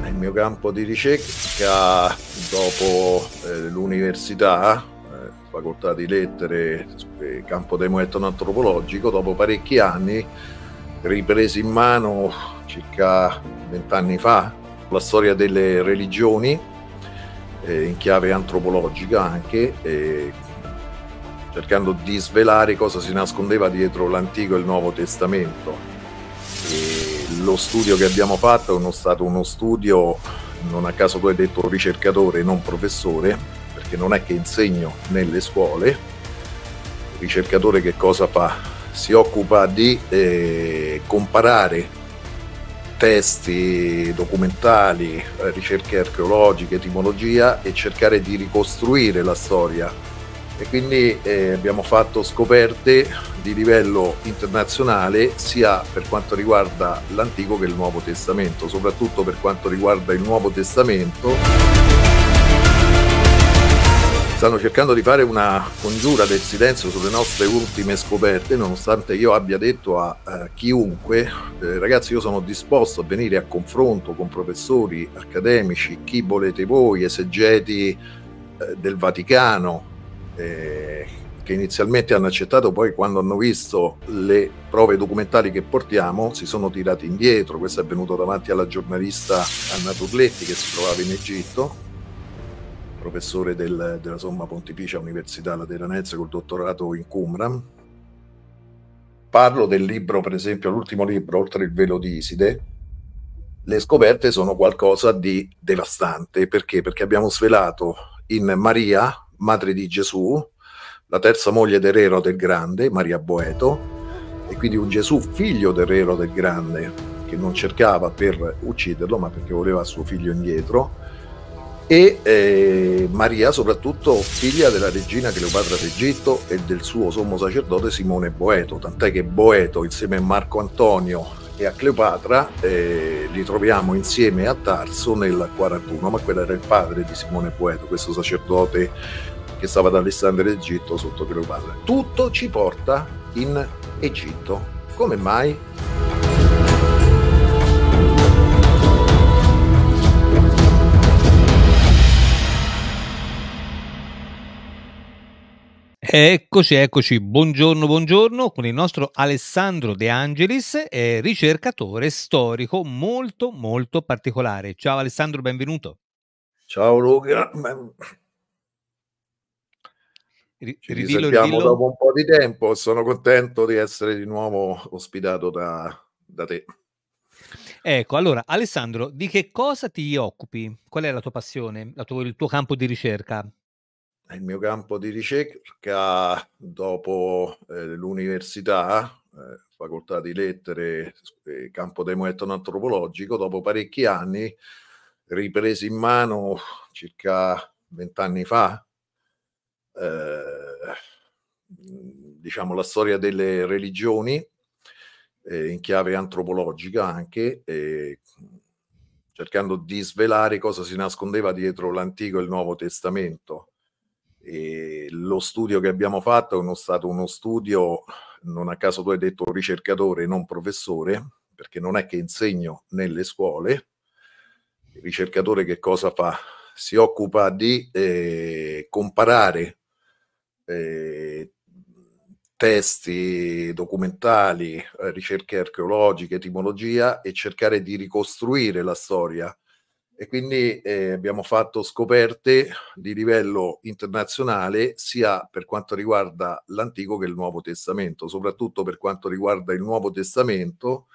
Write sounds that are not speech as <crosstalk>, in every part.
Nel mio campo di ricerca, dopo eh, l'università, eh, facoltà di lettere, eh, campo demoetano antropologico, dopo parecchi anni ripresi in mano circa vent'anni fa la storia delle religioni eh, in chiave antropologica anche, eh, cercando di svelare cosa si nascondeva dietro l'Antico e il Nuovo Testamento. E lo studio che abbiamo fatto è stato uno studio, non a caso tu hai detto ricercatore, non professore, perché non è che insegno nelle scuole. Il ricercatore che cosa fa? Si occupa di eh, comparare testi documentali, eh, ricerche archeologiche, etimologia e cercare di ricostruire la storia. E quindi eh, abbiamo fatto scoperte di livello internazionale sia per quanto riguarda l'Antico che il Nuovo Testamento, soprattutto per quanto riguarda il Nuovo Testamento stanno cercando di fare una congiura del silenzio sulle nostre ultime scoperte, nonostante io abbia detto a, a eh, chiunque, eh, ragazzi io sono disposto a venire a confronto con professori accademici, chi volete voi, esegeti eh, del Vaticano, eh, che inizialmente hanno accettato, poi quando hanno visto le prove documentali che portiamo si sono tirati indietro, questo è avvenuto davanti alla giornalista Anna Turletti che si trovava in Egitto professore del, della Somma Pontificia Università Lateranense col dottorato in Qumran. Parlo del libro, per esempio, l'ultimo libro, Oltre il velo di Iside. Le scoperte sono qualcosa di devastante, perché? Perché abbiamo svelato in Maria, madre di Gesù, la terza moglie d'Erero del Grande, Maria Boeto, e quindi un Gesù figlio d'Erero del Grande, che non cercava per ucciderlo, ma perché voleva suo figlio indietro, e eh, Maria, soprattutto figlia della regina Cleopatra d'Egitto e del suo sommo sacerdote Simone Boeto, tant'è che Boeto insieme a Marco Antonio e a Cleopatra eh, li troviamo insieme a Tarso nel 41, ma quello era il padre di Simone Boeto, questo sacerdote che stava ad Alessandria d'Egitto sotto Cleopatra. Tutto ci porta in Egitto. Come mai? Eccoci, eccoci, buongiorno, buongiorno con il nostro Alessandro De Angelis, eh, ricercatore storico molto, molto particolare. Ciao Alessandro, benvenuto. Ciao Luca, ci ridillo, dopo un po' di tempo, e sono contento di essere di nuovo ospitato da, da te. Ecco, allora Alessandro, di che cosa ti occupi? Qual è la tua passione, la tuo, il tuo campo di ricerca? il mio campo di ricerca dopo eh, l'università, eh, facoltà di lettere, eh, campo demoetno antropologico, dopo parecchi anni, ripresi in mano circa vent'anni fa, eh, diciamo la storia delle religioni, eh, in chiave antropologica anche, cercando di svelare cosa si nascondeva dietro l'Antico e il Nuovo Testamento lo studio che abbiamo fatto è uno, stato uno studio, non a caso tu hai detto ricercatore, non professore, perché non è che insegno nelle scuole. Il ricercatore che cosa fa? Si occupa di eh, comparare eh, testi documentali, eh, ricerche archeologiche, etimologia e cercare di ricostruire la storia e quindi eh, abbiamo fatto scoperte di livello internazionale sia per quanto riguarda l'Antico che il Nuovo Testamento, soprattutto per quanto riguarda il Nuovo Testamento.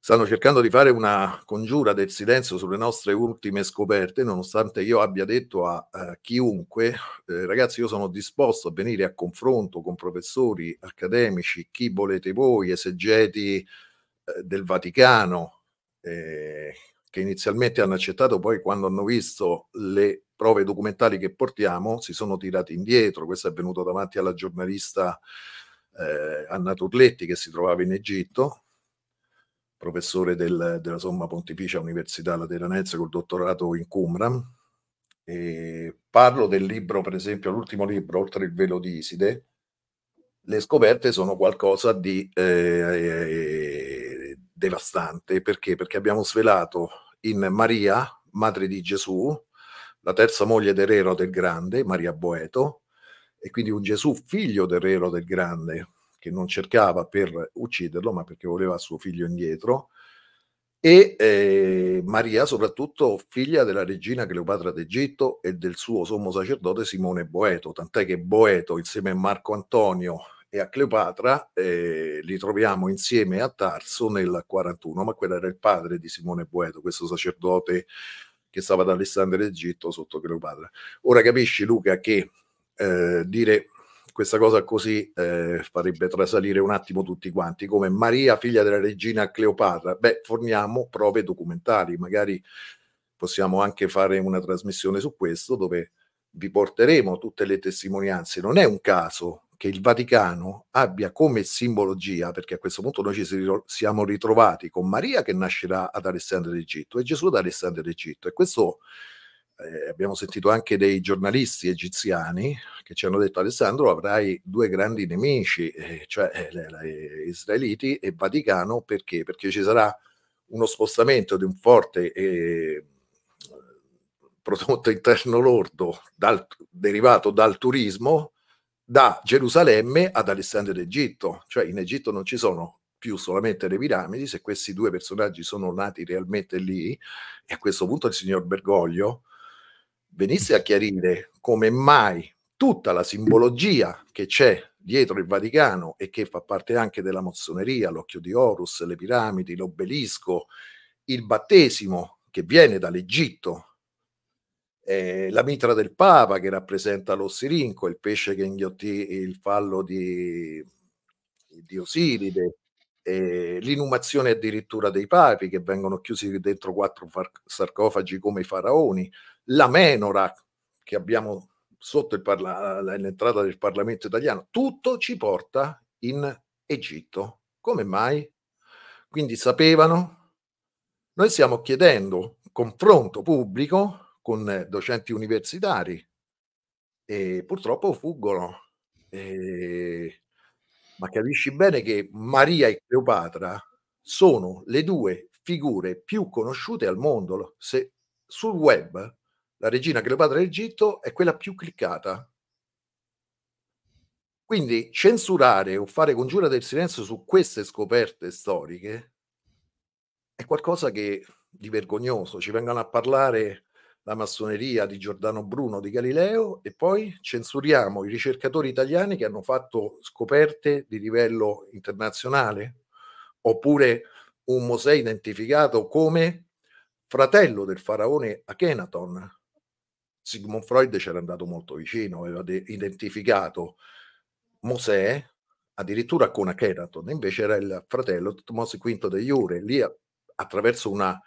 Stanno cercando di fare una congiura del silenzio sulle nostre ultime scoperte, nonostante io abbia detto a, a chiunque, eh, ragazzi, io sono disposto a venire a confronto con professori accademici, chi volete voi, esegeti eh, del Vaticano, eh, che inizialmente hanno accettato, poi quando hanno visto le prove documentali che portiamo si sono tirati indietro. Questo è avvenuto davanti alla giornalista eh, Anna Turletti che si trovava in Egitto, professore del, della Somma Pontificia Università Lateranense col dottorato in Qumran. E parlo del libro, per esempio, l'ultimo libro, Oltre il velo di Iside. Le scoperte sono qualcosa di eh, eh, devastante perché? Perché abbiamo svelato in Maria, madre di Gesù, la terza moglie del Rero del Grande, Maria Boeto, e quindi un Gesù figlio del Rero del Grande, che non cercava per ucciderlo, ma perché voleva suo figlio indietro, e eh, Maria soprattutto figlia della regina Cleopatra d'Egitto e del suo sommo sacerdote Simone Boeto, tant'è che Boeto insieme a Marco Antonio e a Cleopatra, eh, li troviamo insieme a Tarso nel 41, ma quello era il padre di Simone Boeto, questo sacerdote che stava ad Alessandria d'Egitto sotto Cleopatra. Ora capisci Luca che eh, dire questa cosa così eh, farebbe trasalire un attimo tutti quanti, come Maria, figlia della regina Cleopatra. Beh, forniamo prove documentali, magari possiamo anche fare una trasmissione su questo dove vi porteremo tutte le testimonianze. Non è un caso che il Vaticano abbia come simbologia, perché a questo punto noi ci siamo ritrovati con Maria che nascerà ad Alessandria d'Egitto e Gesù ad Alessandria d'Egitto. E questo eh, abbiamo sentito anche dei giornalisti egiziani che ci hanno detto Alessandro avrai due grandi nemici, eh, cioè eh, israeliti e Vaticano, perché? Perché ci sarà uno spostamento di un forte eh, prodotto interno lordo dal, derivato dal turismo da Gerusalemme ad Alessandria d'Egitto, cioè in Egitto non ci sono più solamente le piramidi, se questi due personaggi sono nati realmente lì, e a questo punto il signor Bergoglio venisse a chiarire come mai tutta la simbologia che c'è dietro il Vaticano e che fa parte anche della mozzoneria, l'occhio di Horus, le piramidi, l'obelisco, il battesimo che viene dall'Egitto eh, la mitra del Papa che rappresenta l'ossirinco, il pesce che inghiottì il fallo di, di Osiride, eh, l'inumazione addirittura dei papi che vengono chiusi dentro quattro sarcofagi come i faraoni, la menora che abbiamo sotto l'entrata del Parlamento italiano, tutto ci porta in Egitto. Come mai? Quindi sapevano? Noi stiamo chiedendo confronto pubblico con docenti universitari e purtroppo fuggono. E... Ma capisci bene che Maria e Cleopatra sono le due figure più conosciute al mondo. Se sul web la regina Cleopatra d'Egitto è quella più cliccata. Quindi censurare o fare congiura del silenzio su queste scoperte storiche è qualcosa che di vergognoso. Ci vengono a parlare la massoneria di Giordano Bruno, di Galileo, e poi censuriamo i ricercatori italiani che hanno fatto scoperte di livello internazionale, oppure un Mosè identificato come fratello del faraone Akhenaton. Sigmund Freud c'era andato molto vicino, aveva de- identificato Mosè addirittura con Akhenaton, invece era il fratello Tutmose V de Iure, lì attraverso una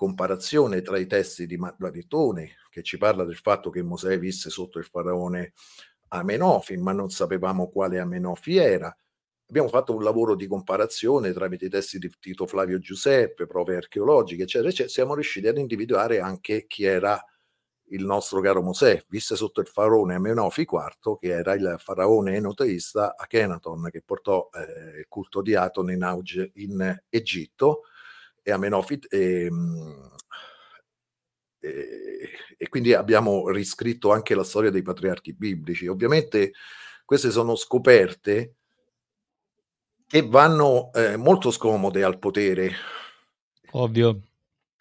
comparazione tra i testi di Maritone, che ci parla del fatto che Mosè visse sotto il faraone Amenofi, ma non sapevamo quale Amenofi era. Abbiamo fatto un lavoro di comparazione tramite i testi di Tito Flavio Giuseppe, prove archeologiche, eccetera, eccetera. Siamo riusciti ad individuare anche chi era il nostro caro Mosè, visse sotto il faraone Amenofi IV, che era il faraone enoteista Akhenaton, che portò eh, il culto di Aton in auge in Egitto e Amenofit e, ehm, e, e quindi abbiamo riscritto anche la storia dei patriarchi biblici. Ovviamente queste sono scoperte che vanno eh, molto scomode al potere. Ovvio.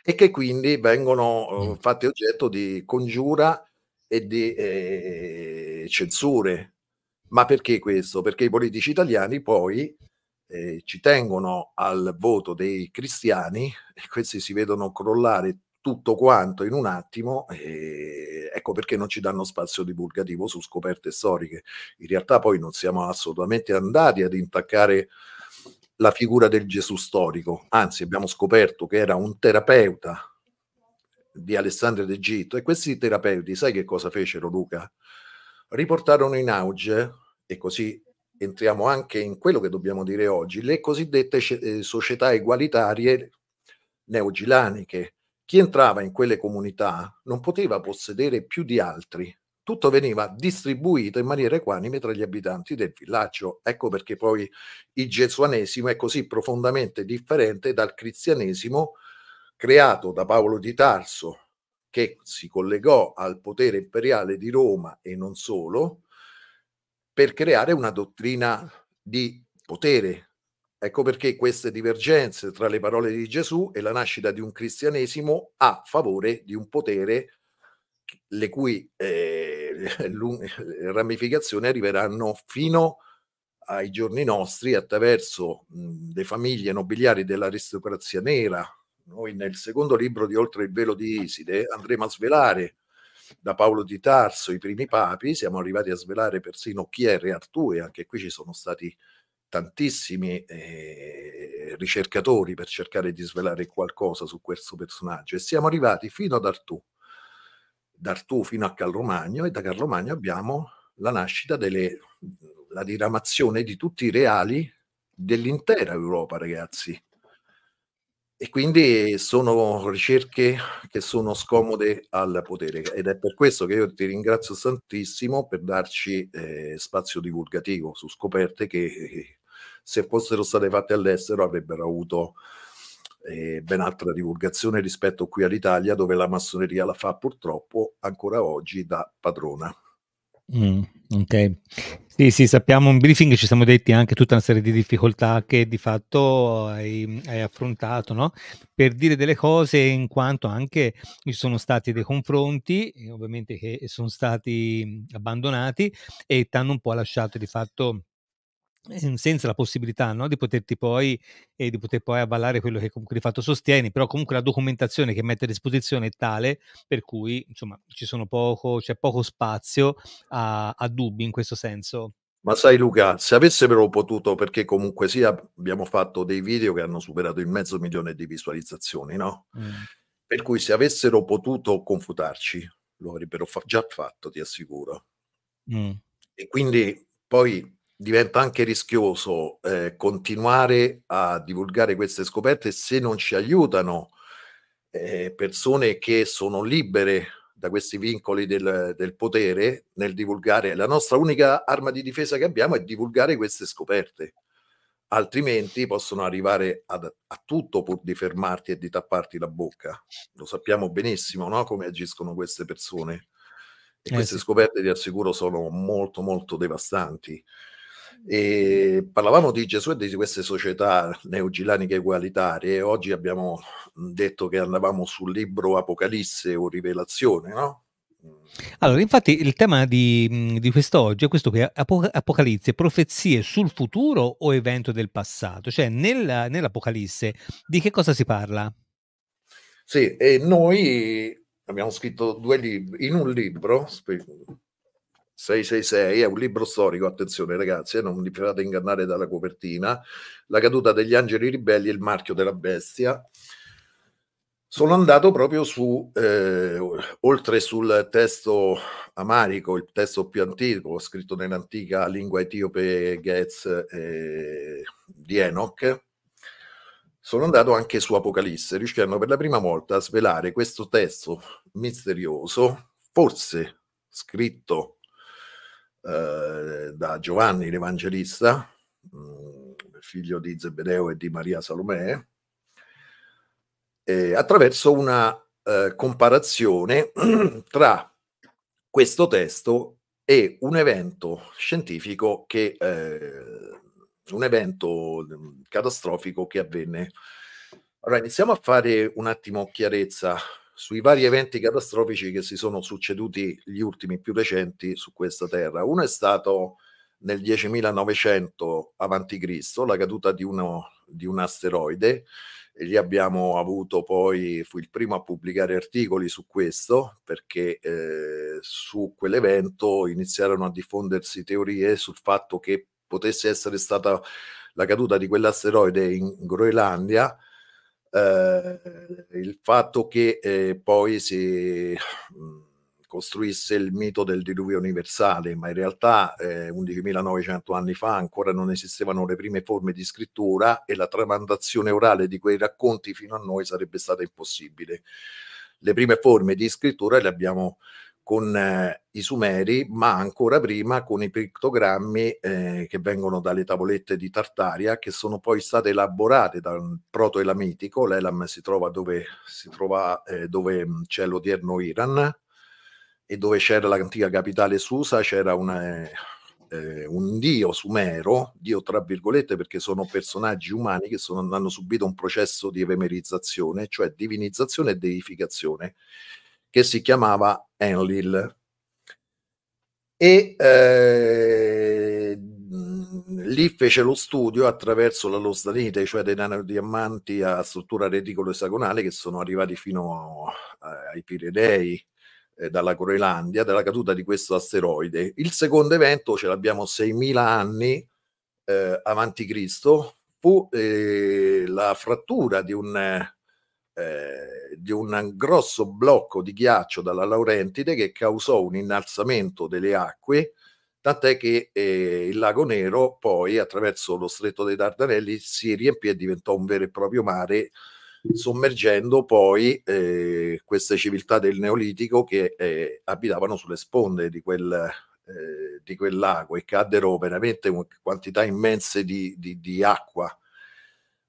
E che quindi vengono mm. eh, fatte oggetto di congiura e di eh, censure. Ma perché questo? Perché i politici italiani poi eh, ci tengono al voto dei cristiani e questi si vedono crollare tutto quanto in un attimo, eh, ecco perché non ci danno spazio divulgativo su scoperte storiche. In realtà poi non siamo assolutamente andati ad intaccare la figura del Gesù storico, anzi abbiamo scoperto che era un terapeuta di Alessandria d'Egitto e questi terapeuti, sai che cosa fecero Luca? Riportarono in auge, e così entriamo anche in quello che dobbiamo dire oggi, le cosiddette eh, società egualitarie neogilaniche. Chi entrava in quelle comunità non poteva possedere più di altri, tutto veniva distribuito in maniera equanime tra gli abitanti del villaggio. Ecco perché poi il gesuanesimo è così profondamente differente dal cristianesimo creato da Paolo di Tarso, che si collegò al potere imperiale di Roma e non solo, per creare una dottrina di potere. Ecco perché queste divergenze tra le parole di Gesù e la nascita di un cristianesimo a favore di un potere le cui eh, <laughs> ramificazioni arriveranno fino ai giorni nostri attraverso mh, le famiglie nobiliari dell'aristocrazia nera. Noi nel secondo libro di Oltre il velo di Iside andremo a svelare da Paolo di Tarso, i primi papi, siamo arrivati a svelare persino chi è Re Artù e anche qui ci sono stati tantissimi eh, ricercatori per cercare di svelare qualcosa su questo personaggio e siamo arrivati fino ad Artù, da Artù fino a Carlo Magno e da Carlo Magno abbiamo la nascita delle la diramazione di tutti i reali dell'intera Europa, ragazzi. E quindi sono ricerche che sono scomode al potere ed è per questo che io ti ringrazio tantissimo per darci eh, spazio divulgativo su scoperte che eh, se fossero state fatte all'estero avrebbero avuto eh, ben altra divulgazione rispetto qui all'Italia dove la massoneria la fa purtroppo ancora oggi da padrona. Mm. Ok, sì, sì, sappiamo in briefing ci siamo detti anche tutta una serie di difficoltà che di fatto hai, hai affrontato, no? Per dire delle cose in quanto anche ci sono stati dei confronti, eh, ovviamente che sono stati mm, abbandonati e ti hanno un po' lasciato di fatto Ehm, senza la possibilità no, di, poterti poi, eh, di poter poi avvallare quello che comunque di fatto sostieni, però comunque la documentazione che mette a disposizione è tale per cui insomma ci sono poco, c'è poco spazio a, a dubbi in questo senso. Ma sai Luca, se avessero potuto, perché comunque sia abbiamo fatto dei video che hanno superato il mezzo milione di visualizzazioni, no? Mm. Per cui se avessero potuto confutarci, lo avrebbero fa- già fatto, ti assicuro. Mm. E quindi poi diventa anche rischioso eh, continuare a divulgare queste scoperte se non ci aiutano eh, persone che sono libere da questi vincoli del, del, potere nel divulgare. La nostra unica arma di difesa che abbiamo è divulgare queste scoperte, altrimenti possono arrivare ad, a tutto pur di fermarti e di tapparti la bocca. Lo sappiamo benissimo no? come agiscono queste persone. E eh, queste sì. scoperte, vi assicuro, sono molto, molto devastanti. E parlavamo di Gesù e di queste società neogilaniche egualitarie. Oggi abbiamo mm, detto che andavamo sul libro Apocalisse o Rivelazione, no? Allora, infatti, il tema di, mm, di quest'oggi è questo qui, Apocalisse, profezie sul futuro o evento del passato? Cioè, nella, nell'Apocalisse di che cosa si parla? Sì, e noi abbiamo scritto due libri, in un libro, 666 è un libro storico, attenzione ragazzi, eh, non vi fate ingannare dalla copertina, La caduta degli angeli ribelli e il marchio della bestia. Sono andato proprio su, eh, oltre sul testo amarico, il testo più antico, scritto nell'antica lingua etiope Getz eh, di Enoch, sono andato anche su Apocalisse, riuscendo per la prima volta a svelare questo testo misterioso, forse scritto eh, da Giovanni l'Evangelista, mm, figlio di Zebedeo e di Maria Salomè, eh, attraverso una eh, comparazione <clears throat> tra questo testo e un evento scientifico che eh, un evento mm, catastrofico che avvenne. Allora, iniziamo a fare un attimo chiarezza sui vari eventi catastrofici che si sono succeduti gli ultimi più recenti su questa terra. Uno è stato nel 10.900 a.C., la caduta di, uno, di un asteroide, e lì abbiamo avuto poi, fu il primo a pubblicare articoli su questo, perché eh, su quell'evento iniziarono a diffondersi teorie sul fatto che potesse essere stata la caduta di quell'asteroide in Groenlandia eh, il fatto che eh, poi si costruisse il mito del diluvio universale, ma in realtà eh, 11.900 anni fa ancora non esistevano le prime forme di scrittura e la tramandazione orale di quei racconti fino a noi sarebbe stata impossibile. Le prime forme di scrittura le abbiamo con eh, i Sumeri, ma ancora prima con i pictogrammi eh, che vengono dalle tavolette di Tartaria, che sono poi state elaborate dal proto-elamitico. L'Elam si trova dove, si trova, eh, dove mm, c'è l'odierno Iran e dove c'era l'antica capitale Susa, c'era una, eh, eh, un dio sumero, dio tra virgolette perché sono personaggi umani che sono, hanno subito un processo di evemerizzazione, cioè divinizzazione e deificazione, che si chiamava Enlil. E eh, lì fece lo studio attraverso la losdanite, cioè dei nanodiamanti a struttura reticolo-esagonale che sono arrivati fino ai Pirenei, eh, dalla Groenlandia, della caduta di questo asteroide. Il secondo evento, ce l'abbiamo 6.000 anni eh, avanti Cristo, fu eh, la frattura di un eh, di un grosso blocco di ghiaccio dalla Laurentide che causò un innalzamento delle acque, tant'è che eh, il lago Nero poi attraverso lo stretto dei Dardanelli si riempì e diventò un vero e proprio mare, sommergendo poi eh, queste civiltà del Neolitico che eh, abitavano sulle sponde di quel, eh, di quel lago e caddero veramente quantità immense di, di, di acqua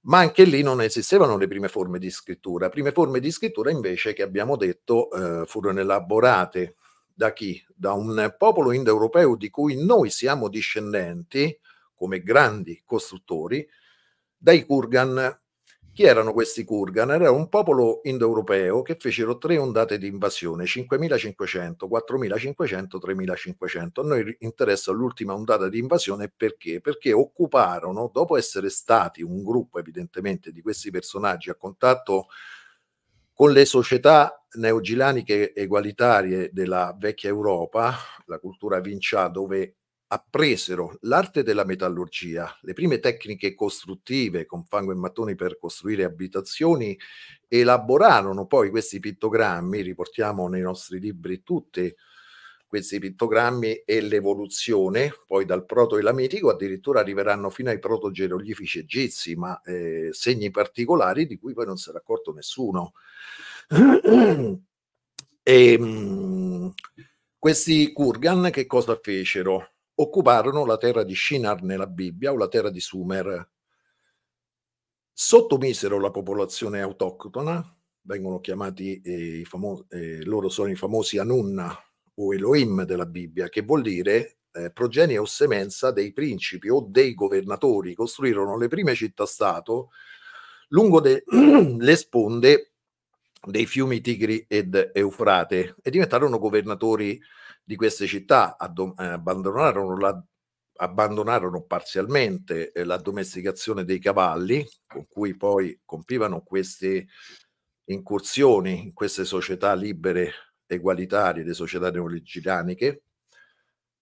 ma anche lì non esistevano le prime forme di scrittura. Prime forme di scrittura invece che abbiamo detto eh, furono elaborate da chi? Da un popolo indoeuropeo di cui noi siamo discendenti come grandi costruttori, dai Kurgan chi erano questi Kurgan? Era un popolo indoeuropeo che fecero tre ondate di invasione, 5500, 4500, 3500. A noi interessa l'ultima ondata di invasione perché? Perché occuparono, dopo essere stati un gruppo evidentemente di questi personaggi a contatto con le società neogilaniche egualitarie della vecchia Europa, la cultura Vincià, dove appresero l'arte della metallurgia, le prime tecniche costruttive con fango e mattoni per costruire abitazioni, elaborarono poi questi pittogrammi, riportiamo nei nostri libri tutti questi pittogrammi e l'evoluzione, poi dal proto-elamitico addirittura arriveranno fino ai proto-geroglifici egizi, ma eh, segni particolari di cui poi non si era accorto nessuno. e, <clears throat> mh, ehm, questi Kurgan che cosa fecero? occuparono la terra di Shinar nella Bibbia o la terra di Sumer. Sottomisero la popolazione autoctona, vengono chiamati eh, famosi, eh, loro sono i famosi Anunna o Elohim della Bibbia, che vuol dire eh, progenie o semenza dei principi o dei governatori. Costruirono le prime città-stato lungo de- <clears throat> le sponde dei fiumi Tigri ed Eufrate e diventarono governatori di queste città eh, abbandonarono, la, abbandonarono parzialmente eh, l'addomesticazione dei cavalli con cui poi compivano queste incursioni in queste società libere egualitarie, le società neoligiraniche,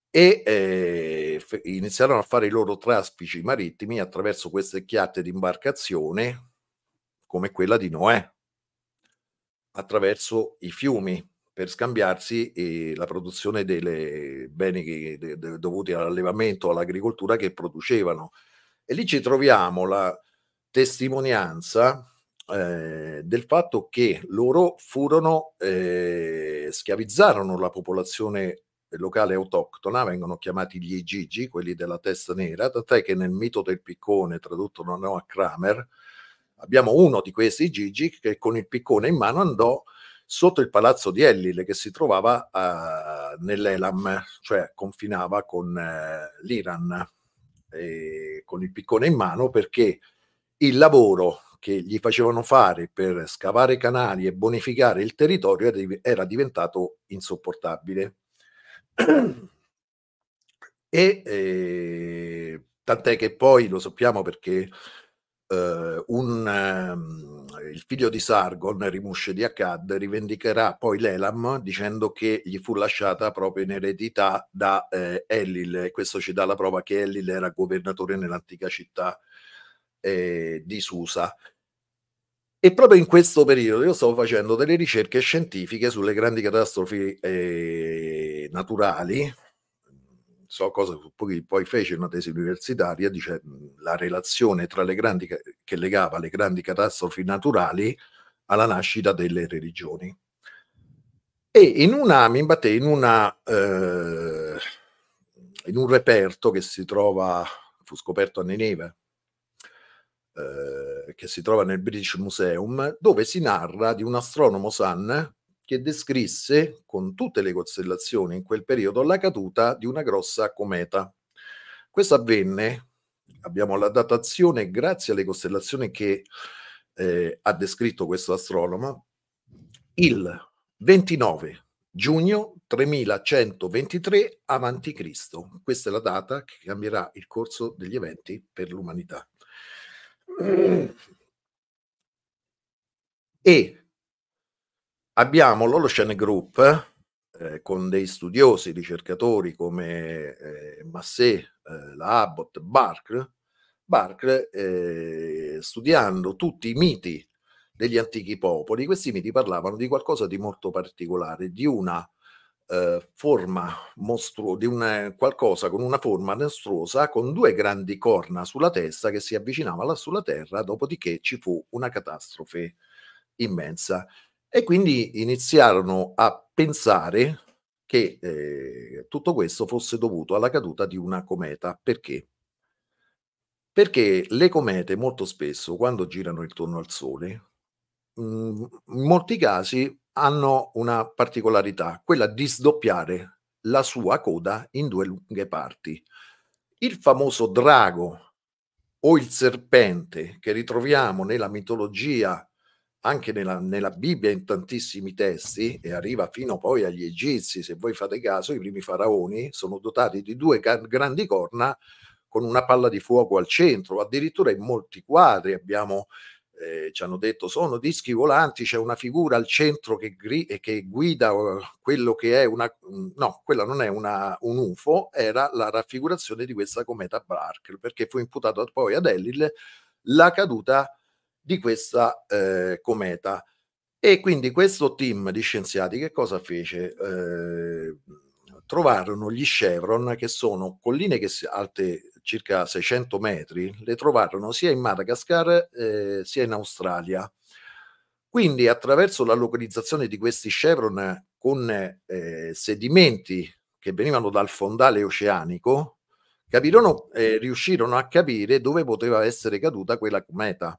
e eh, iniziarono a fare i loro traspici marittimi attraverso queste chiatte di imbarcazione come quella di Noè, attraverso i fiumi per scambiarsi eh, la produzione dei beni che, de, de, dovuti all'allevamento, all'agricoltura che producevano. E lì ci troviamo la testimonianza eh, del fatto che loro furono, eh, schiavizzarono la popolazione locale autoctona, vengono chiamati gli Igigi, quelli della testa nera, tant'è che nel mito del piccone, tradotto da Noah Kramer, abbiamo uno di questi Igigi che con il piccone in mano andò a sotto il palazzo di Ellile che si trovava eh, nell'Elam, cioè confinava con eh, l'Iran, eh, con il piccone in mano perché il lavoro che gli facevano fare per scavare canali e bonificare il territorio era diventato insopportabile. e eh, tant'è che poi lo sappiamo perché eh, un, eh, il figlio di Sargon, Rimusce di Akkad, rivendicherà poi l'Elam dicendo che gli fu lasciata proprio in eredità da eh, Elil questo ci dà la prova che Elil era governatore nell'antica città eh, di Susa. E proprio in questo periodo io stavo facendo delle ricerche scientifiche sulle grandi catastrofi eh, naturali so cosa poi, fece una tesi universitaria, dice la relazione tra le grandi, che legava le grandi catastrofi naturali alla nascita delle religioni. E in una, mi imbatté in, una, eh, in un reperto che si trova, fu scoperto a Nineveh, eh, che si trova nel British Museum, dove si narra di un astronomo Sun che descrisse con tutte le costellazioni in quel periodo la caduta di una grossa cometa. Questo avvenne, abbiamo la datazione grazie alle costellazioni che eh, ha descritto questo astronomo, il 29 giugno 3123 a.C. Questa è la data che cambierà il corso degli eventi per l'umanità. E Abbiamo l'Holocene Group eh, con dei studiosi, ricercatori come eh, Massé, eh, la Abbott, Barclay, Barclay eh, studiando tutti i miti degli antichi popoli, questi miti parlavano di qualcosa di molto particolare, di una eh, forma mostruosa, di una, qualcosa con una forma mostruosa con due grandi corna sulla testa che si avvicinava là sulla terra, dopodiché ci fu una catastrofe immensa. E quindi iniziarono a pensare che eh, tutto questo fosse dovuto alla caduta di una cometa. Perché? Perché le comete molto spesso, quando girano intorno al Sole, in mm, molti casi hanno una particolarità, quella di sdoppiare la sua coda in due lunghe parti. Il famoso drago o il serpente che ritroviamo nella mitologia anche nella, nella, Bibbia in tantissimi testi e arriva fino poi agli egizi, se voi fate caso, i primi faraoni sono dotati di due grandi corna con una palla di fuoco al centro, addirittura in molti quadri abbiamo, eh, ci hanno detto sono dischi volanti, c'è una figura al centro che, gri- che guida eh, quello che è una, mm, no, quella non è una, un UFO, era la raffigurazione di questa cometa Barker, perché fu imputata poi ad Ellil la caduta di questa eh, cometa. E quindi questo team di scienziati che cosa fece? Eh, trovarono gli Chevron, che sono colline che si, alte circa 600 metri, le trovarono sia in Madagascar eh, sia in Australia. Quindi attraverso la localizzazione di questi Chevron con eh, sedimenti che venivano dal fondale oceanico, capirono, eh, riuscirono a capire dove poteva essere caduta quella cometa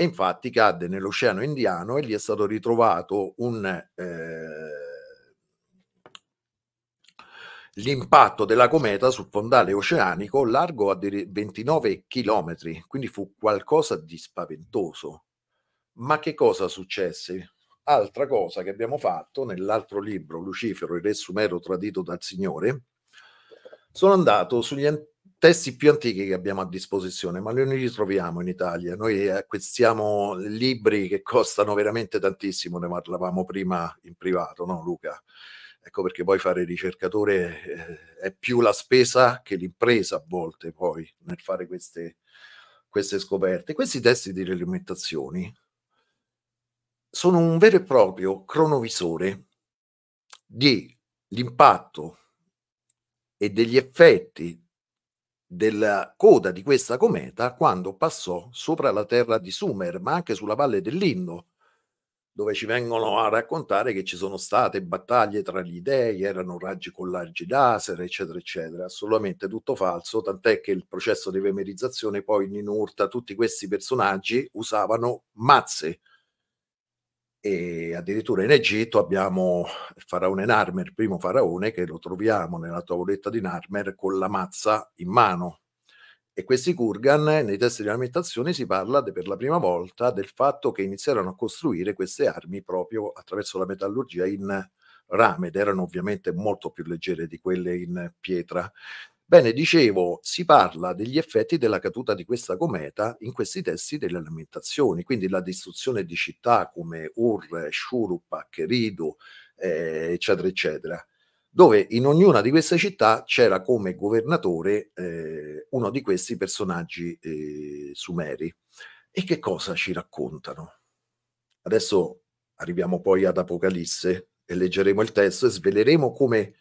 e infatti cadde nell'Oceano Indiano e lì è stato ritrovato un, eh, l'impatto della cometa sul fondale oceanico largo a 29 chilometri, quindi fu qualcosa di spaventoso. Ma che cosa successe? Altra cosa che abbiamo fatto nell'altro libro, Lucifero, il re sumero tradito dal Signore, sono andato sugli antichi testi più antichi che abbiamo a disposizione, ma noi li troviamo in Italia. Noi acquistiamo libri che costano veramente tantissimo, ne parlavamo prima in privato, no Luca? Ecco perché poi fare ricercatore eh, è più la spesa che l'impresa a volte poi nel fare queste, queste scoperte. Questi testi di regolamentazioni sono un vero e proprio cronovisore dell'impatto e degli effetti della coda di questa cometa quando passò sopra la terra di Sumer, ma anche sulla valle dell'Inno, dove ci vengono a raccontare che ci sono state battaglie tra gli dei, erano raggi collaggi laser, eccetera, eccetera. Assolutamente tutto falso, tant'è che il processo di vemerizzazione poi in inurta tutti questi personaggi usavano mazze e addirittura in Egitto abbiamo il faraone Narmer, il primo faraone, che lo troviamo nella tavoletta di Narmer con la mazza in mano. E questi Kurgan, nei testi di lamentazione, si parla de, per la prima volta del fatto che iniziarono a costruire queste armi proprio attraverso la metallurgia in rame ed erano ovviamente molto più leggere di quelle in pietra. Bene, dicevo, si parla degli effetti della caduta di questa cometa in questi testi delle lamentazioni, quindi la distruzione di città come Ur, Shurupak, Ridu, eh, eccetera, eccetera, dove in ognuna di queste città c'era come governatore eh, uno di questi personaggi eh, sumeri. E che cosa ci raccontano? Adesso arriviamo poi ad Apocalisse e leggeremo il testo e sveleremo come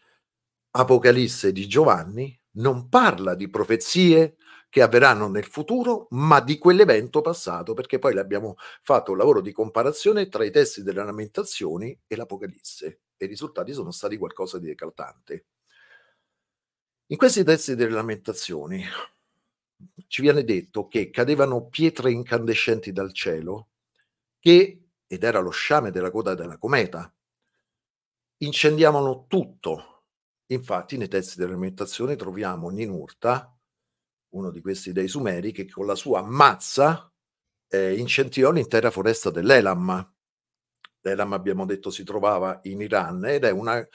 Apocalisse di Giovanni non parla di profezie che avverranno nel futuro, ma di quell'evento passato, perché poi abbiamo fatto un lavoro di comparazione tra i testi delle lamentazioni e l'Apocalisse e i risultati sono stati qualcosa di decaltante. In questi testi delle lamentazioni ci viene detto che cadevano pietre incandescenti dal cielo, che, ed era lo sciame della coda della cometa, incendiavano tutto Infatti nei testi dell'alimentazione troviamo Ninurta, uno di questi dei sumeri, che con la sua mazza eh, incentivò l'intera foresta dell'Elam. L'Elam, abbiamo detto, si trovava in Iran ed è una...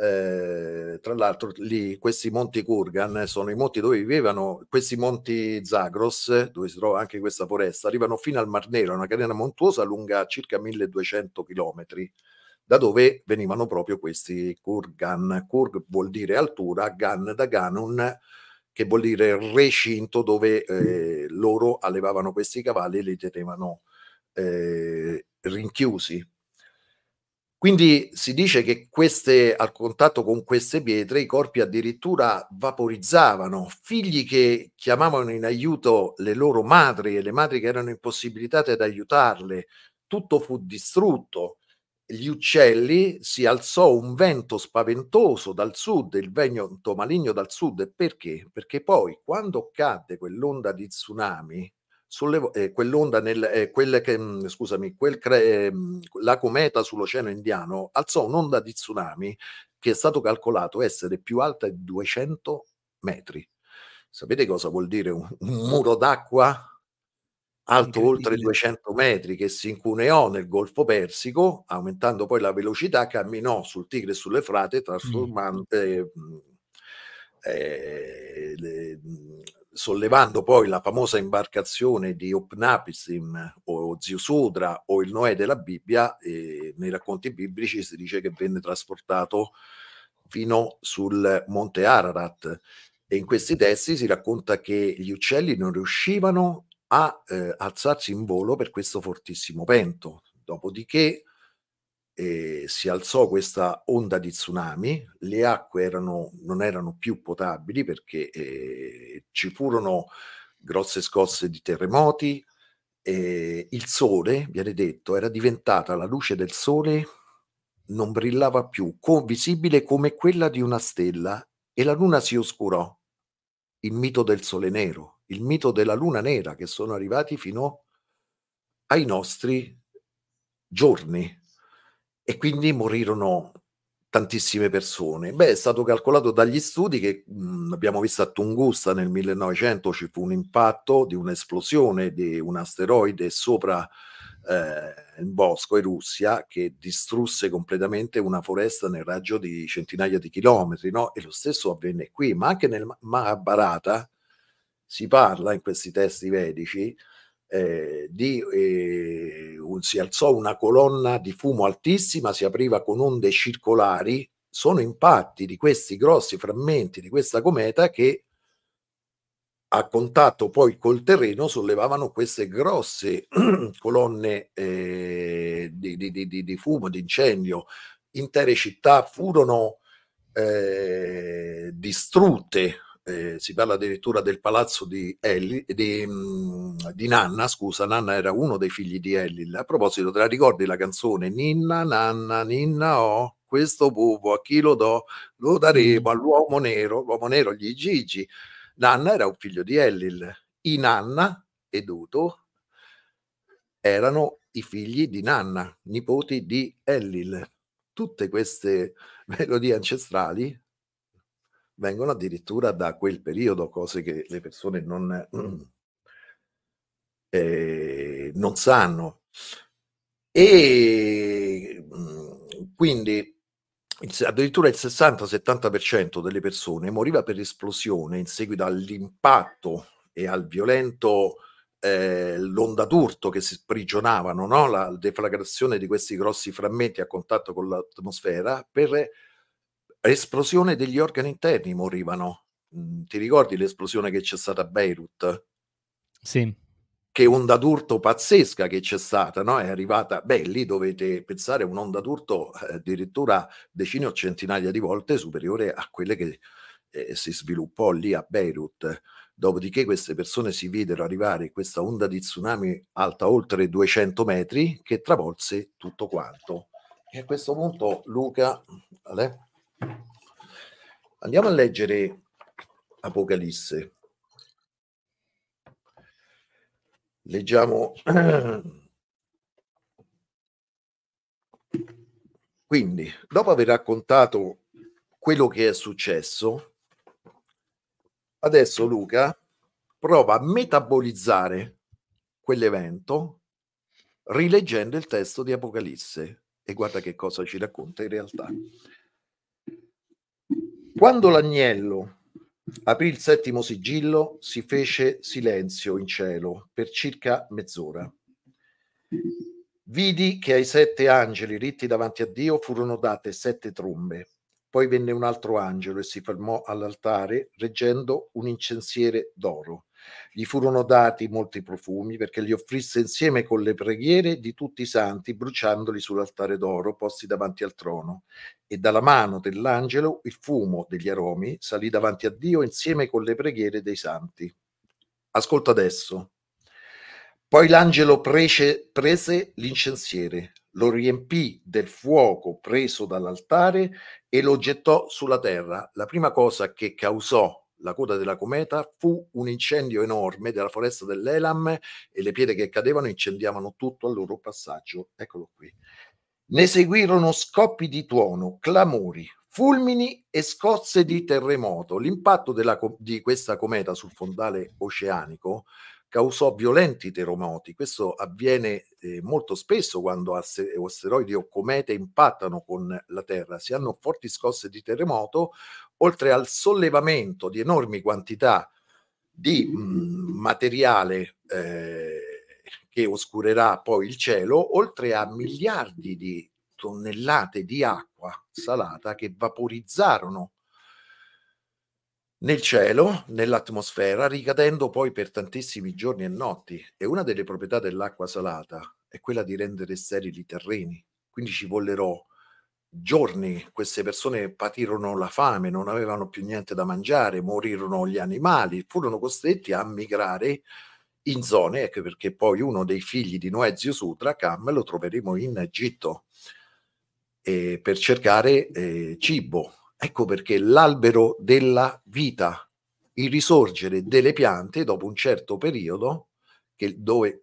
Eh, tra l'altro lì questi monti Kurgan sono i monti dove vivevano questi monti Zagros dove si trova anche questa foresta arrivano fino al Mar Nero una catena montuosa lunga circa 1200 chilometri da dove venivano proprio questi kurgan. Kurg vuol dire altura, gan da ganun, che vuol dire recinto dove eh, loro allevavano questi cavalli e li tenevano eh, rinchiusi. Quindi si dice che queste, al contatto con queste pietre i corpi addirittura vaporizzavano, figli che chiamavano in aiuto le loro madri e le madri che erano impossibilitate ad aiutarle, tutto fu distrutto, gli uccelli si alzò un vento spaventoso dal sud, il vento maligno dal sud. Perché? Perché poi quando cadde quell'onda di tsunami, sollevò, eh, quell'onda nel, eh, quel che, mm, scusami, quel cre, eh, la cometa sull'oceano indiano alzò un'onda di tsunami che è stato calcolato essere più alta di 200 metri. Sapete cosa vuol dire un, un muro d'acqua? alto oltre 200 metri, che si incuneò nel Golfo Persico, aumentando poi la velocità, camminò sul Tigre e sulle Frate, mm. trasformando... Mm. Eh, le, mm, sollevando poi la famosa imbarcazione di Opnapisim mm, o Zio Ziusudra o il Noè della Bibbia, nei racconti biblici si dice che venne trasportato fino sul monte Ararat e in questi testi si racconta che gli uccelli non riuscivano a eh, alzarsi in volo per questo fortissimo vento. Dopodiché eh, si alzò questa onda di tsunami, le acque erano, non erano più potabili perché eh, ci furono grosse scosse di terremoti, il sole, viene detto, era diventata la luce del sole, non brillava più, co- visibile come quella di una stella, e la luna si oscurò, il mito del sole nero il mito della luna nera che sono arrivati fino ai nostri giorni e quindi morirono tantissime persone. Beh, è stato calcolato dagli studi che mh, mhmm, abbiamo visto a Tungusta nel 1900 ci fu un impatto di un'esplosione di un asteroide sopra eh, il bosco in Russia che distrusse completamente una foresta nel raggio di centinaia di chilometri, no? E lo stesso avvenne qui, ma anche nel Mahabharata si parla in questi testi vedici eh, di, eh, un, si alzò una colonna di fumo altissima, si apriva con onde circolari, sono impatti di questi grossi frammenti di questa cometa che a contatto poi col terreno sollevavano queste grosse <clears throat> colonne eh, di, di, di, di, fumo, di incendio. Intere città furono eh, distrutte eh, si parla addirittura del palazzo di, Ellie, di, mm, di, Nanna, scusa, Nanna era uno dei figli di Ellie. A proposito, te la ricordi la canzone Ninna, Nanna, Ninna, oh, questo bubo a chi lo do? Lo daremo mm-hmm. all'uomo nero, l'uomo nero gli Gigi. Nanna era un figlio di Ellil. I Nanna e Duto erano i figli di Nanna, nipoti di Ellil. Tutte queste <laughs> melodie ancestrali vengono addirittura da quel periodo, cose che le persone non, <clears throat> eh, non sanno. E mm, quindi addirittura il 60-70% delle persone moriva per esplosione in seguito all'impatto e al violento eh, l'onda d'urto che si sprigionavano, no? la deflagrazione di questi grossi frammenti a contatto con l'atmosfera per esplosione degli organi interni morivano. Mm, ti ricordi l'esplosione che c'è stata a Beirut? Sì. Che onda d'urto pazzesca che c'è stata, no? È arrivata, beh, lì dovete pensare un'onda d'urto eh, addirittura decine o centinaia di volte superiore a quelle che eh, si sviluppò lì a Beirut. Dopodiché queste persone si videro arrivare questa onda di tsunami alta oltre 200 metri che travolse tutto quanto. E a questo punto Luca... Ale? Andiamo a leggere Apocalisse. Leggiamo <clears throat> Quindi, dopo aver raccontato quello che è successo, adesso Luca prova a metabolizzare quell'evento rileggendo il testo di Apocalisse e guarda che cosa ci racconta in realtà. Quando l'agnello aprì il settimo sigillo, si fece silenzio in cielo per circa mezz'ora. Vidi che ai sette angeli ritti davanti a Dio furono date sette trombe. Poi venne un altro angelo e si fermò all'altare reggendo un incensiere d'oro. Gli furono dati molti profumi perché li offrisse insieme con le preghiere di tutti i santi, bruciandoli sull'altare d'oro posti davanti al trono. E dalla mano dell'angelo il fumo degli aromi salì davanti a Dio insieme con le preghiere dei santi. Ascolta adesso. Poi l'angelo prece, prese l'incensiere, lo riempì del fuoco preso dall'altare e lo gettò sulla terra. La prima cosa che causò la coda della cometa fu un incendio enorme della foresta dell'Elam e le pietre che cadevano incendiavano tutto al loro passaggio. Eccolo qui. Ne seguirono scoppi di tuono, clamori, fulmini e scosse di terremoto. L'impatto della, di questa cometa sul fondale oceanico causò violenti terremoti. Questo avviene eh, molto spesso quando asteroidi eh, o comete impattano con la Terra. Si hanno forti scosse di terremoto, oltre al sollevamento di enormi quantità di mh, mm, materiale eh, che oscurerà poi il cielo, oltre a miliardi di tonnellate di acqua salata che vaporizzarono nel cielo, nell'atmosfera, ricadendo poi per tantissimi giorni e notti. E una delle proprietà dell'acqua salata è quella di rendere sterili i terreni. Quindi ci vollerò giorni queste persone patirono la fame, non avevano più niente da mangiare, morirono gli animali, furono costretti a migrare in zone, ecco perché poi uno dei figli di Noè Zio Sutra, Cam, lo troveremo in Egitto eh, per cercare eh, cibo Ecco perché l'albero della vita, il risorgere delle piante dopo un certo periodo, che, dove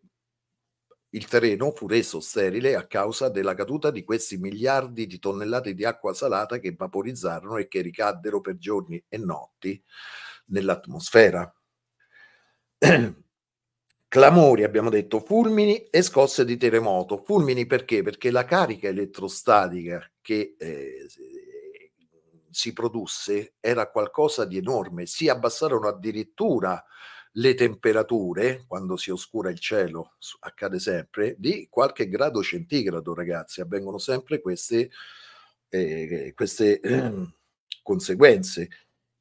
il terreno fu reso sterile a causa della caduta di questi miliardi di tonnellate di acqua salata che vaporizzarono e che ricaddero per giorni e notti nell'atmosfera. <clears throat> Clamori, abbiamo detto, fulmini e scosse di terremoto. Fulmini perché? Perché la carica elettrostatica che eh, si produsse era qualcosa di enorme. Si abbassarono addirittura le temperature, quando si oscura il cielo, accade sempre, di qualche grado centigrado, ragazzi. Avvengono sempre queste, eh, queste eh, conseguenze.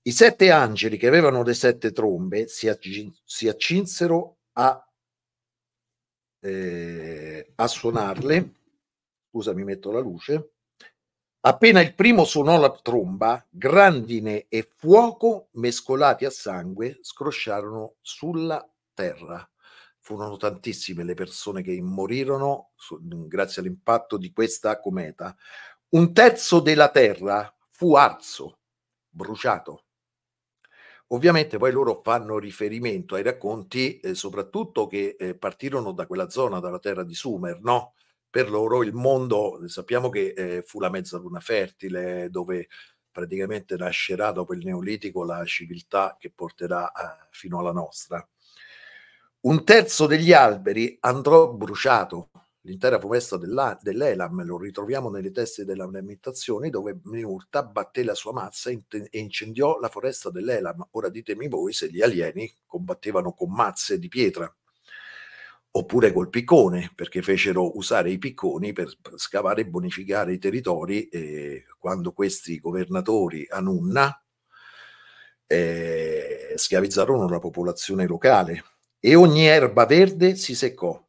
I sette angeli che avevano le sette trombe si, ag- si accinsero a, eh, a suonarle. Scusa, mi metto la luce. Appena il primo suonò la tromba, grandine e fuoco mescolati a sangue scrosciarono sulla terra. Furono tantissime le persone che morirono su, grazie all'impatto di questa cometa. Un terzo della terra fu arso, bruciato. Ovviamente poi loro fanno riferimento ai racconti, eh, soprattutto che eh, partirono da quella zona, dalla terra di Sumer, no? per loro il mondo, sappiamo che eh, fu la mezzaluna fertile dove praticamente nascerà dopo il Neolitico la civiltà che porterà a, eh, fino alla nostra. Un terzo degli alberi andrò bruciato. L'intera foresta dell'Elam lo ritroviamo nelle teste della lamentazione dove Minurta batté la sua mazza e incendiò la foresta dell'Elam. Ora ditemi voi se gli alieni combattevano con mazze di pietra oppure col piccone, perché fecero usare i picconi per scavare e bonificare i territori eh, quando questi governatori a Nunna eh, schiavizzarono la popolazione locale e ogni erba verde si seccò.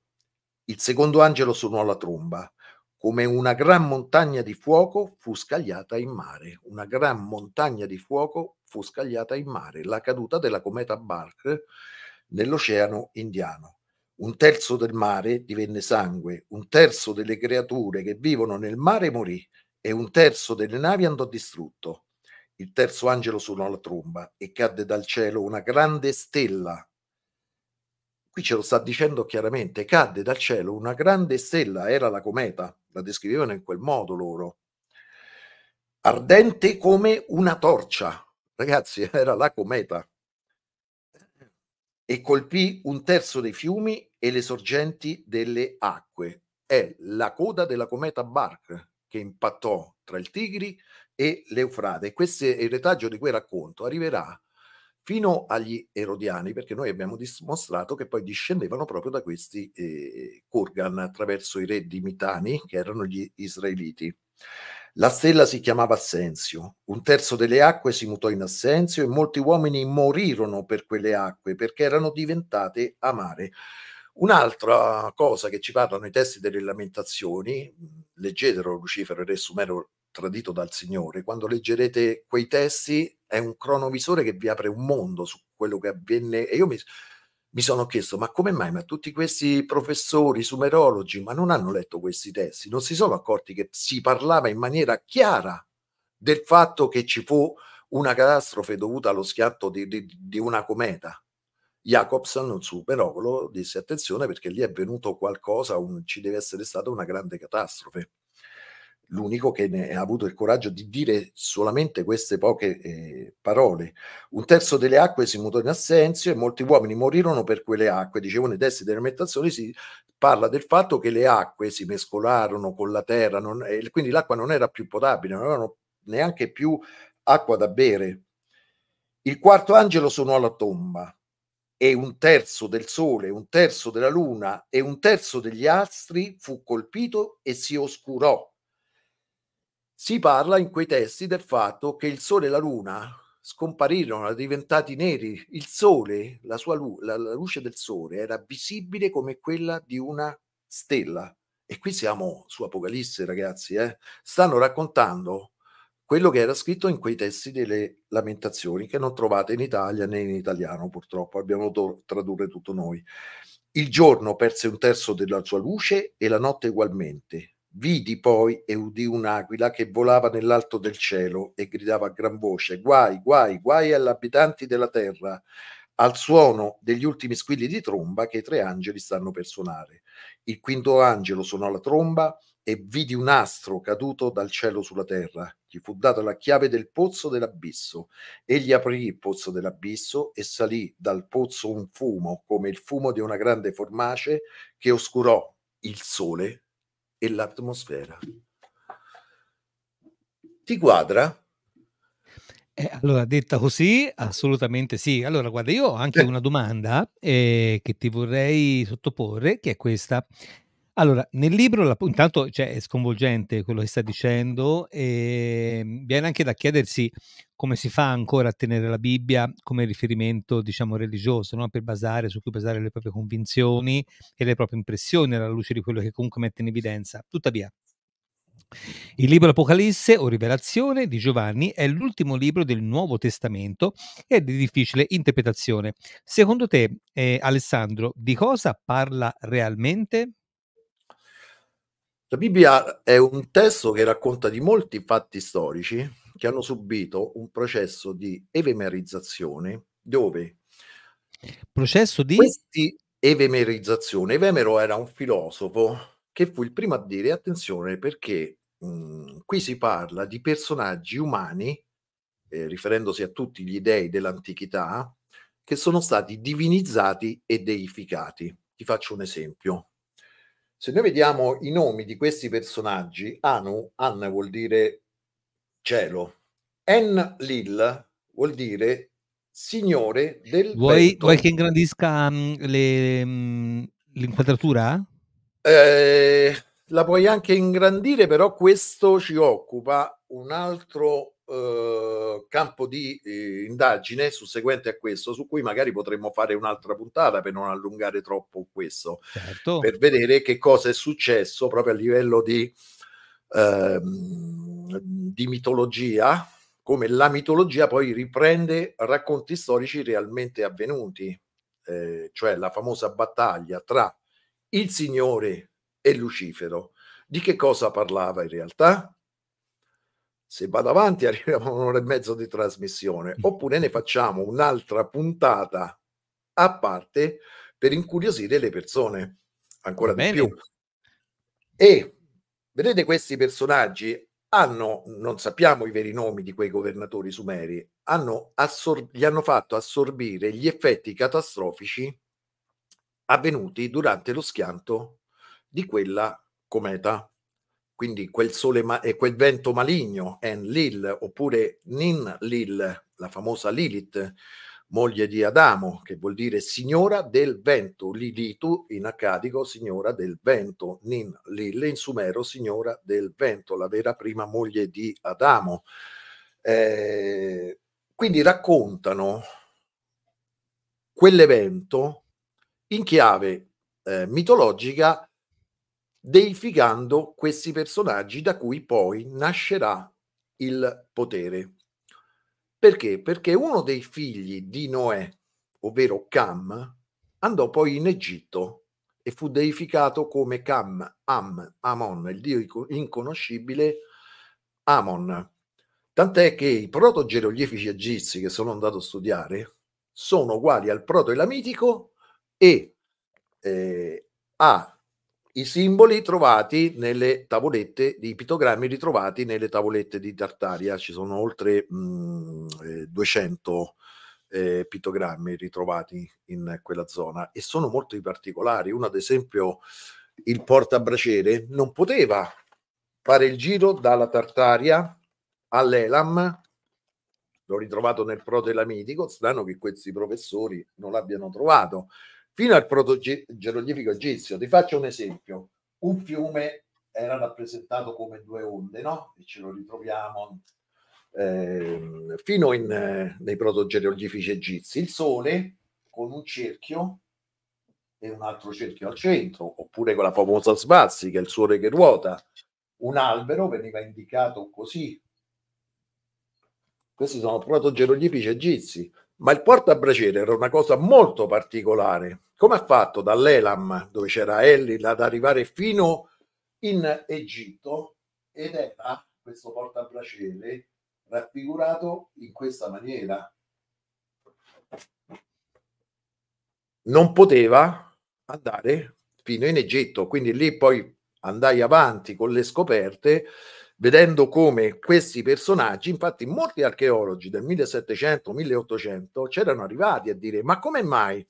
Il secondo angelo suonò la tromba. Come una gran montagna di fuoco fu scagliata in mare. Una gran montagna di fuoco fu scagliata in mare. La caduta della cometa Bark nell'oceano indiano un terzo del mare divenne sangue, un terzo delle creature che vivono nel mare morì e un terzo delle navi andò distrutto. Il terzo angelo suonò la tromba e cadde dal cielo una grande stella. Qui ce lo sta dicendo chiaramente, cadde dal cielo una grande stella, era la cometa, la descrivevano in quel modo loro. Ardente come una torcia. Ragazzi, <laughs> era la cometa e colpì un terzo dei fiumi e le sorgenti delle acque. È la coda della cometa Bark che impattò tra il Tigri e l'Eufrate. Questo è il retaggio di quel racconto. Arriverà fino agli Erodiani, perché noi abbiamo dimostrato che poi discendevano proprio da questi eh, Kurgan attraverso i re di Mitani, che erano gli israeliti. La stella si chiamava Assenzio, un terzo delle acque si mutò in Assenzio e molti uomini morirono per quelle acque perché erano diventate amare. Un'altra cosa che ci parlano i testi delle lamentazioni, leggetelo Lucifero e Re Sumero tradito dal Signore, quando leggerete quei testi è un cronovisore che vi apre un mondo su quello che avvenne e io mi mi sono chiesto, ma come mai? Ma tutti questi professori, sumerologi, ma non hanno letto questi testi, non si sono accorti che si parlava in maniera chiara del fatto che ci fu una catastrofe dovuta allo schianto di, di, di una cometa. Jacobson, un suo disse attenzione perché lì è venuto qualcosa, un, ci deve essere stata una grande catastrofe l'unico che ne ha avuto il coraggio di dire solamente queste poche eh, parole. Un terzo delle acque si mutò in assenzio e molti uomini morirono per quelle acque. Dicevo nei testi delle lamentazioni si parla del fatto che le acque si mescolarono con la terra non, e eh, quindi l'acqua non era più potabile, non avevano neanche più acqua da bere. Il quarto angelo suonò la tomba e un terzo del sole, un terzo della luna e un terzo degli astri fu colpito e si oscurò si parla in quei testi del fatto che il Sole e la Luna scomparirono, erano diventati neri. Il Sole, la, sua lu- la, la luce del Sole era visibile come quella di una stella. E qui siamo su Apocalisse, ragazzi. Eh? Stanno raccontando quello che era scritto in quei testi delle lamentazioni che non trovate in Italia né in italiano purtroppo, abbiamo dovuto tradurre tutto noi. Il giorno perse un terzo della sua luce e la notte ugualmente. Vidi poi e udì un'aquila che volava nell'alto del cielo e gridava a gran voce: Guai, guai, guai agli abitanti della terra, al suono degli ultimi squilli di tromba che i tre angeli stanno per suonare. Il quinto angelo suonò la tromba e vidi un astro caduto dal cielo sulla terra. Gli fu data la chiave del pozzo dell'abisso. Egli aprì il pozzo dell'abisso e salì dal pozzo un fumo, come il fumo di una grande formace, che oscurò il sole e l'atmosfera. Ti quadra? Eh, allora, detta così, assolutamente sì. Allora, guarda, io ho anche eh. una domanda eh, che ti vorrei sottoporre, che è questa. Allora, nel libro, intanto cioè, è sconvolgente quello che sta dicendo, e ehm, viene anche da chiedersi come si fa ancora a tenere la Bibbia come riferimento, diciamo, religioso, no? per basare, su cui basare le proprie convinzioni e le proprie impressioni alla luce di quello che comunque mette in evidenza. Tuttavia, il libro Apocalisse o Rivelazione di Giovanni è l'ultimo libro del Nuovo Testamento e di difficile interpretazione. Secondo te, eh, Alessandro, di cosa parla realmente? La Bibbia è un testo che racconta di molti fatti storici che hanno subito un processo di evemerizzazione dove processo di questi evemerizzazione. Evemero era un filosofo che fu il primo a dire attenzione perché mh, mm, qui si parla di personaggi umani eh, riferendosi a tutti gli dei dell'antichità che sono stati divinizzati e deificati. Ti faccio un esempio. Se noi vediamo i nomi di questi personaggi, Anu, Anna vuol dire cielo, En Lil vuol dire signore del vuoi, vuoi che ingrandisca um, le, um, l'inquadratura? Eh, la puoi anche ingrandire, però questo ci occupa un altro Uhm, campo di eh, indagine susseguente a questo, su cui magari potremmo fare un'altra puntata per non allungare troppo questo, certo. per vedere che cosa è successo proprio a livello di, eh, di mitologia, come la mitologia poi riprende racconti storici realmente avvenuti, ehm, cioè la famosa battaglia tra il Signore e Lucifero. Di che cosa parlava in realtà? se vado avanti <laughs> arriviamo a un'ora e mezzo di trasmissione, mm. oppure ne facciamo un'altra puntata a parte per incuriosire le persone ancora Bene. di più. E vedete questi personaggi hanno, non sappiamo i veri nomi di quei governatori sumeri, hanno assor- gli hanno fatto assorbire gli effetti catastrofici avvenuti durante lo schianto di quella cometa quindi quel sole ma- e eh, quel vento maligno, Enlil, oppure Ninlil, la famosa Lilith, moglie di Adamo, che vuol dire signora del vento, Lilitu in accadico, signora del vento, Ninlil in sumero, signora del vento, la vera prima moglie di Adamo. Eh, quindi raccontano quell'evento in chiave eh, mitologica deificando questi personaggi da cui poi nascerà il potere. Perché? Perché uno dei figli di Noè, ovvero Cam, andò poi in Egitto e fu deificato come Cam, Am, Amon, il dio inconoscibile Amon. Tant'è che i proto-geroglifici egizi che sono andato a studiare sono uguali al proto-elamitico e eh, a i simboli trovati nelle tavolette, i pittogrammi ritrovati nelle tavolette di Tartaria, ci sono oltre mh, mm, 200 eh, eh pittogrammi ritrovati in quella zona e sono molto particolari. Uno ad esempio il portabraciere non poteva fare il giro dalla Tartaria all'Elam, l'ho ritrovato nel protelamitico, strano che questi professori non l'abbiano trovato fino al proto-geroglifico egizio. Ti faccio un esempio. Un fiume era rappresentato come due onde, no? E ce lo ritroviamo eh, fino in, eh, nei proto-geroglifici egizi. Il sole con un cerchio e un altro cerchio al centro, oppure con la famosa Svazzi, che è il sole che ruota. Un albero veniva indicato così. Questi sono proto-geroglifici egizi ma il portabraciere era una cosa molto particolare. Come ha fatto dall'Elam, dove c'era Elli, ad arrivare fino in Egitto ed era questo portabraciere raffigurato in questa maniera. Non poteva andare fino in Egitto, quindi lì poi andai avanti con le scoperte vedendo come questi personaggi, infatti molti archeologi del 1700-1800 c'erano arrivati a dire ma come mai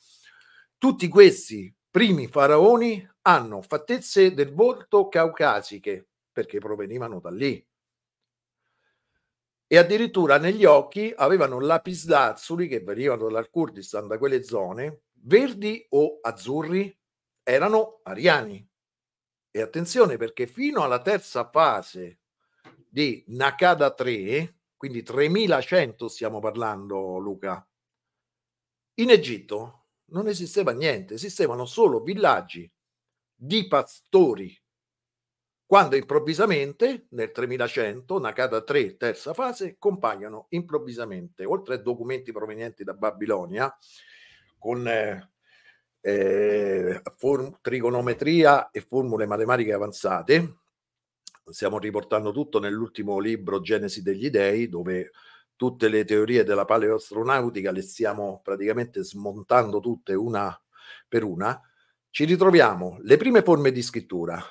tutti questi primi faraoni hanno fattezze del volto caucasiche perché provenivano da lì. E addirittura negli occhi avevano lapislazzuli che venivano dal Kurdistan, da quelle zone, verdi o azzurri, erano ariani. E attenzione perché fino alla terza fase di Nakada 3, quindi 3100 stiamo parlando, Luca. In Egitto non esisteva niente, esistevano solo villaggi di pastori. Quando improvvisamente, nel 3100, Nakada 3, terza fase, compaiono improvvisamente, oltre a documenti provenienti da Babilonia, con eh, eh, form- trigonometria e formule matematiche avanzate, stiamo riportando tutto nell'ultimo libro Genesi degli Dei, dove tutte le teorie della paleoastronautica le stiamo praticamente smontando tutte una per una, ci ritroviamo le prime forme di scrittura,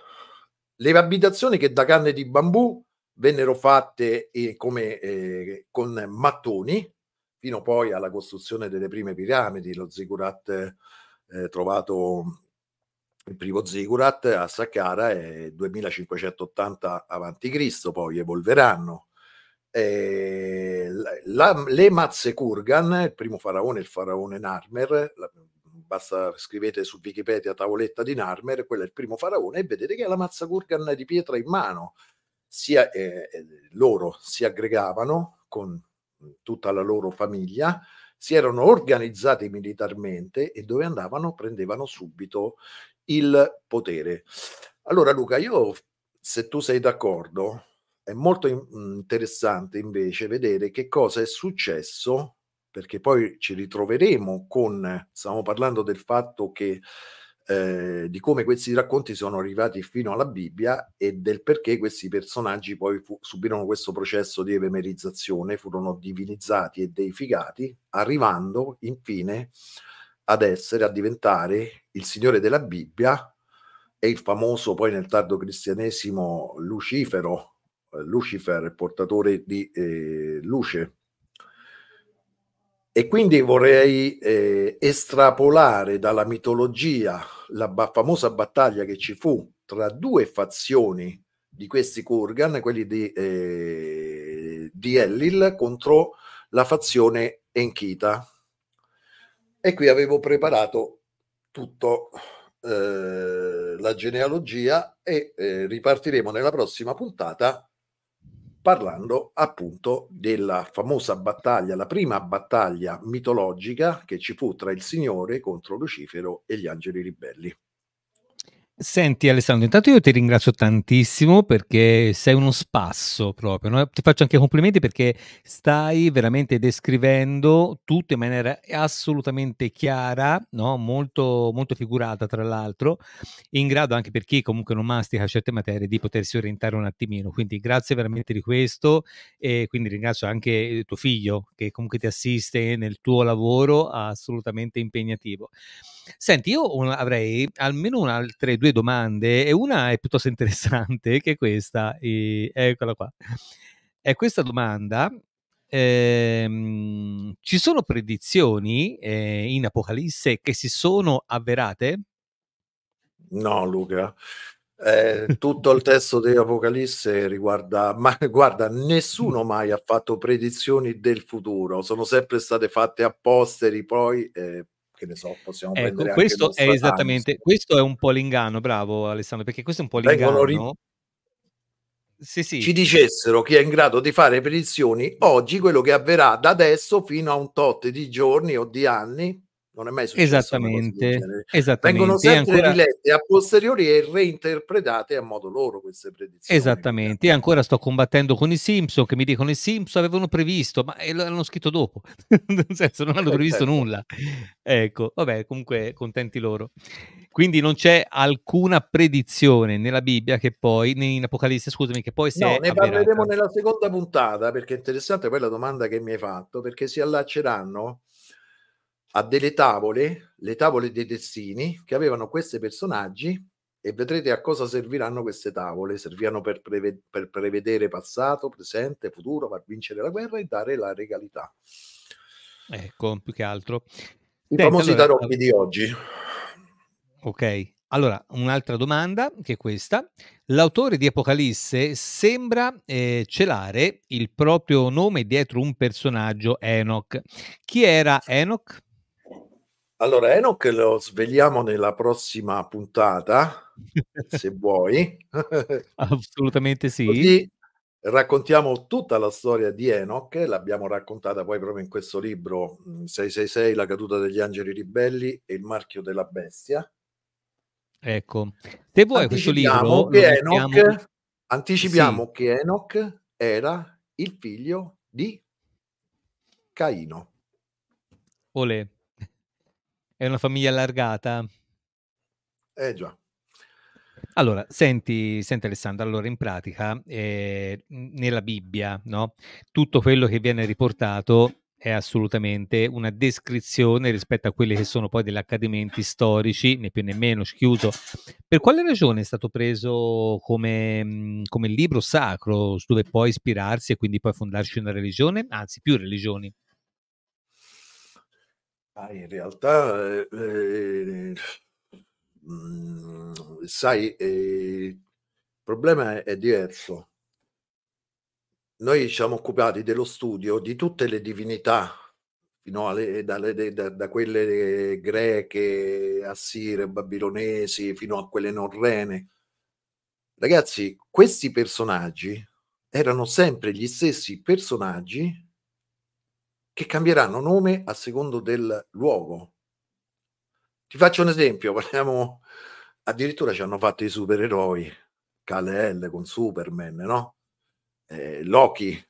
le abitazioni che da canne di bambù vennero fatte eh, come, eh, con mattoni, fino poi alla costruzione delle prime piramidi, lo zigurat eh, trovato il primo Zigurat a Saqqara è 2580 a.C., poi evolveranno. Eh, la, le mazze Kurgan, il primo faraone, il faraone Narmer, la, basta scrivete su Wikipedia tavoletta di Narmer, quello è il primo faraone, e vedete che ha la mazza Kurgan di pietra in mano. Sia, eh, eh, loro si aggregavano con tutta la loro famiglia, si erano organizzati militarmente e dove andavano prendevano subito il potere. Allora Luca, io se tu sei d'accordo, è molto mm, interessante invece vedere che cosa è successo, perché poi ci ritroveremo con, stiamo parlando del fatto che eh, di come questi racconti sono arrivati fino alla Bibbia e del perché questi personaggi poi fu, subirono questo processo di evemerizzazione, furono divinizzati e deificati, arrivando infine a ad essere, a diventare il Signore della Bibbia e il famoso poi nel tardo cristianesimo Lucifero, eh, Lucifer, portatore di eh, luce. E quindi vorrei eh, estrapolare dalla mitologia la ba- famosa battaglia che ci fu tra due fazioni di questi Kurgan, quelli di, eh, di Ellil, contro la fazione Enchita, e qui avevo preparato tutto eh, la genealogia e eh, ripartiremo nella prossima puntata parlando appunto della famosa battaglia, la prima battaglia mitologica che ci fu tra il Signore contro Lucifero e gli angeli ribelli. Senti Alessandro, intanto io ti ringrazio tantissimo perché sei uno spasso proprio, no? ti faccio anche complimenti perché stai veramente descrivendo tutto in maniera assolutamente chiara, no? molto, molto figurata tra l'altro, in grado anche per chi comunque non mastica certe materie di potersi orientare un attimino, quindi grazie veramente di questo e quindi ringrazio anche tuo figlio che comunque ti assiste nel tuo lavoro assolutamente impegnativo. Senti, io un, avrei almeno altre due domande e una è piuttosto interessante <laughs> che è questa, e, eccola qua. È questa domanda, ehm, ci sono predizioni eh, in Apocalisse che si sono avverate? No, Luca. Eh, tutto il testo di Apocalisse riguarda, ma <laughs> guarda, nessuno mm. mai ha fatto predizioni del futuro, sono sempre state fatte a posteri poi eh, che ne so, possiamo ecco, prendere questo è esattamente, questo è un po' l'inganno, bravo Alessandro, perché questo è un po' l'inganno. Ri- sì, sì. Ci dicessero chi è in grado di fare predizioni oggi quello che avverrà da adesso fino a un tot di giorni o di anni non è mai successo. Esattamente, esattamente. Vengono sempre ancora... rilette a posteriori e reinterpretate a modo loro queste predizioni. Esattamente, e ancora sto combattendo con i Simpson che mi dicono i Simpson avevano previsto, ma l'hanno scritto dopo, <laughs> nel senso non hanno eh, previsto certo. nulla. Ecco, vabbè, comunque contenti loro. Quindi non c'è alcuna predizione nella Bibbia che poi, in Apocalisse, scusami, che poi si no, è ne avverata. parleremo nella seconda puntata perché è interessante poi la domanda che mi hai fatto, perché si allacceranno a delle tavole, le tavole dei destini, che avevano questi personaggi e vedrete a cosa serviranno queste tavole. Serviranno per, preve- per prevedere passato, presente, futuro, per vincere la guerra e dare la regalità. Ecco, più che altro. I Senta, famosi allora, tarocchi di oggi. Ok, allora, un'altra domanda che è questa. L'autore di Apocalisse sembra eh, celare il proprio nome dietro un personaggio, Enoch. Chi era Enoch? Allora, Enoch lo svegliamo nella prossima puntata, <laughs> se vuoi. Assolutamente sì. Così raccontiamo tutta la storia di Enoch, l'abbiamo raccontata poi proprio in questo libro 666, mm, La caduta degli angeli ribelli e il marchio della bestia. Ecco, se vuoi questo libro... Che Enoch, Anticipiamo sì. che Enoch era il figlio di Caino. Olè. È una famiglia allargata? Eh già. Allora, senti, senti Alessandro, allora in pratica eh, nella Bibbia no? tutto quello che viene riportato è assolutamente una descrizione rispetto a quelli che sono poi degli accadimenti storici, né più né meno, schiuso. Per quale ragione è stato preso come, mhmm, come libro sacro su dove poi ispirarsi e quindi poi fondarci una religione, anzi più religioni? Ah, in realtà, eh, eh, mm, sai, eh, il problema è, è diverso. Noi ci siamo occupati dello studio di tutte le divinità, fino alle, dalle- da, da quelle eh, greche, assire, babilonesi, fino a quelle norrene. Ragazzi, questi personaggi erano sempre gli stessi personaggi che cambieranno nome a secondo del luogo. Ti faccio un esempio, parliamo, addirittura ci hanno fatto i supereroi, Kal-El con Superman, no? Eh, Loki,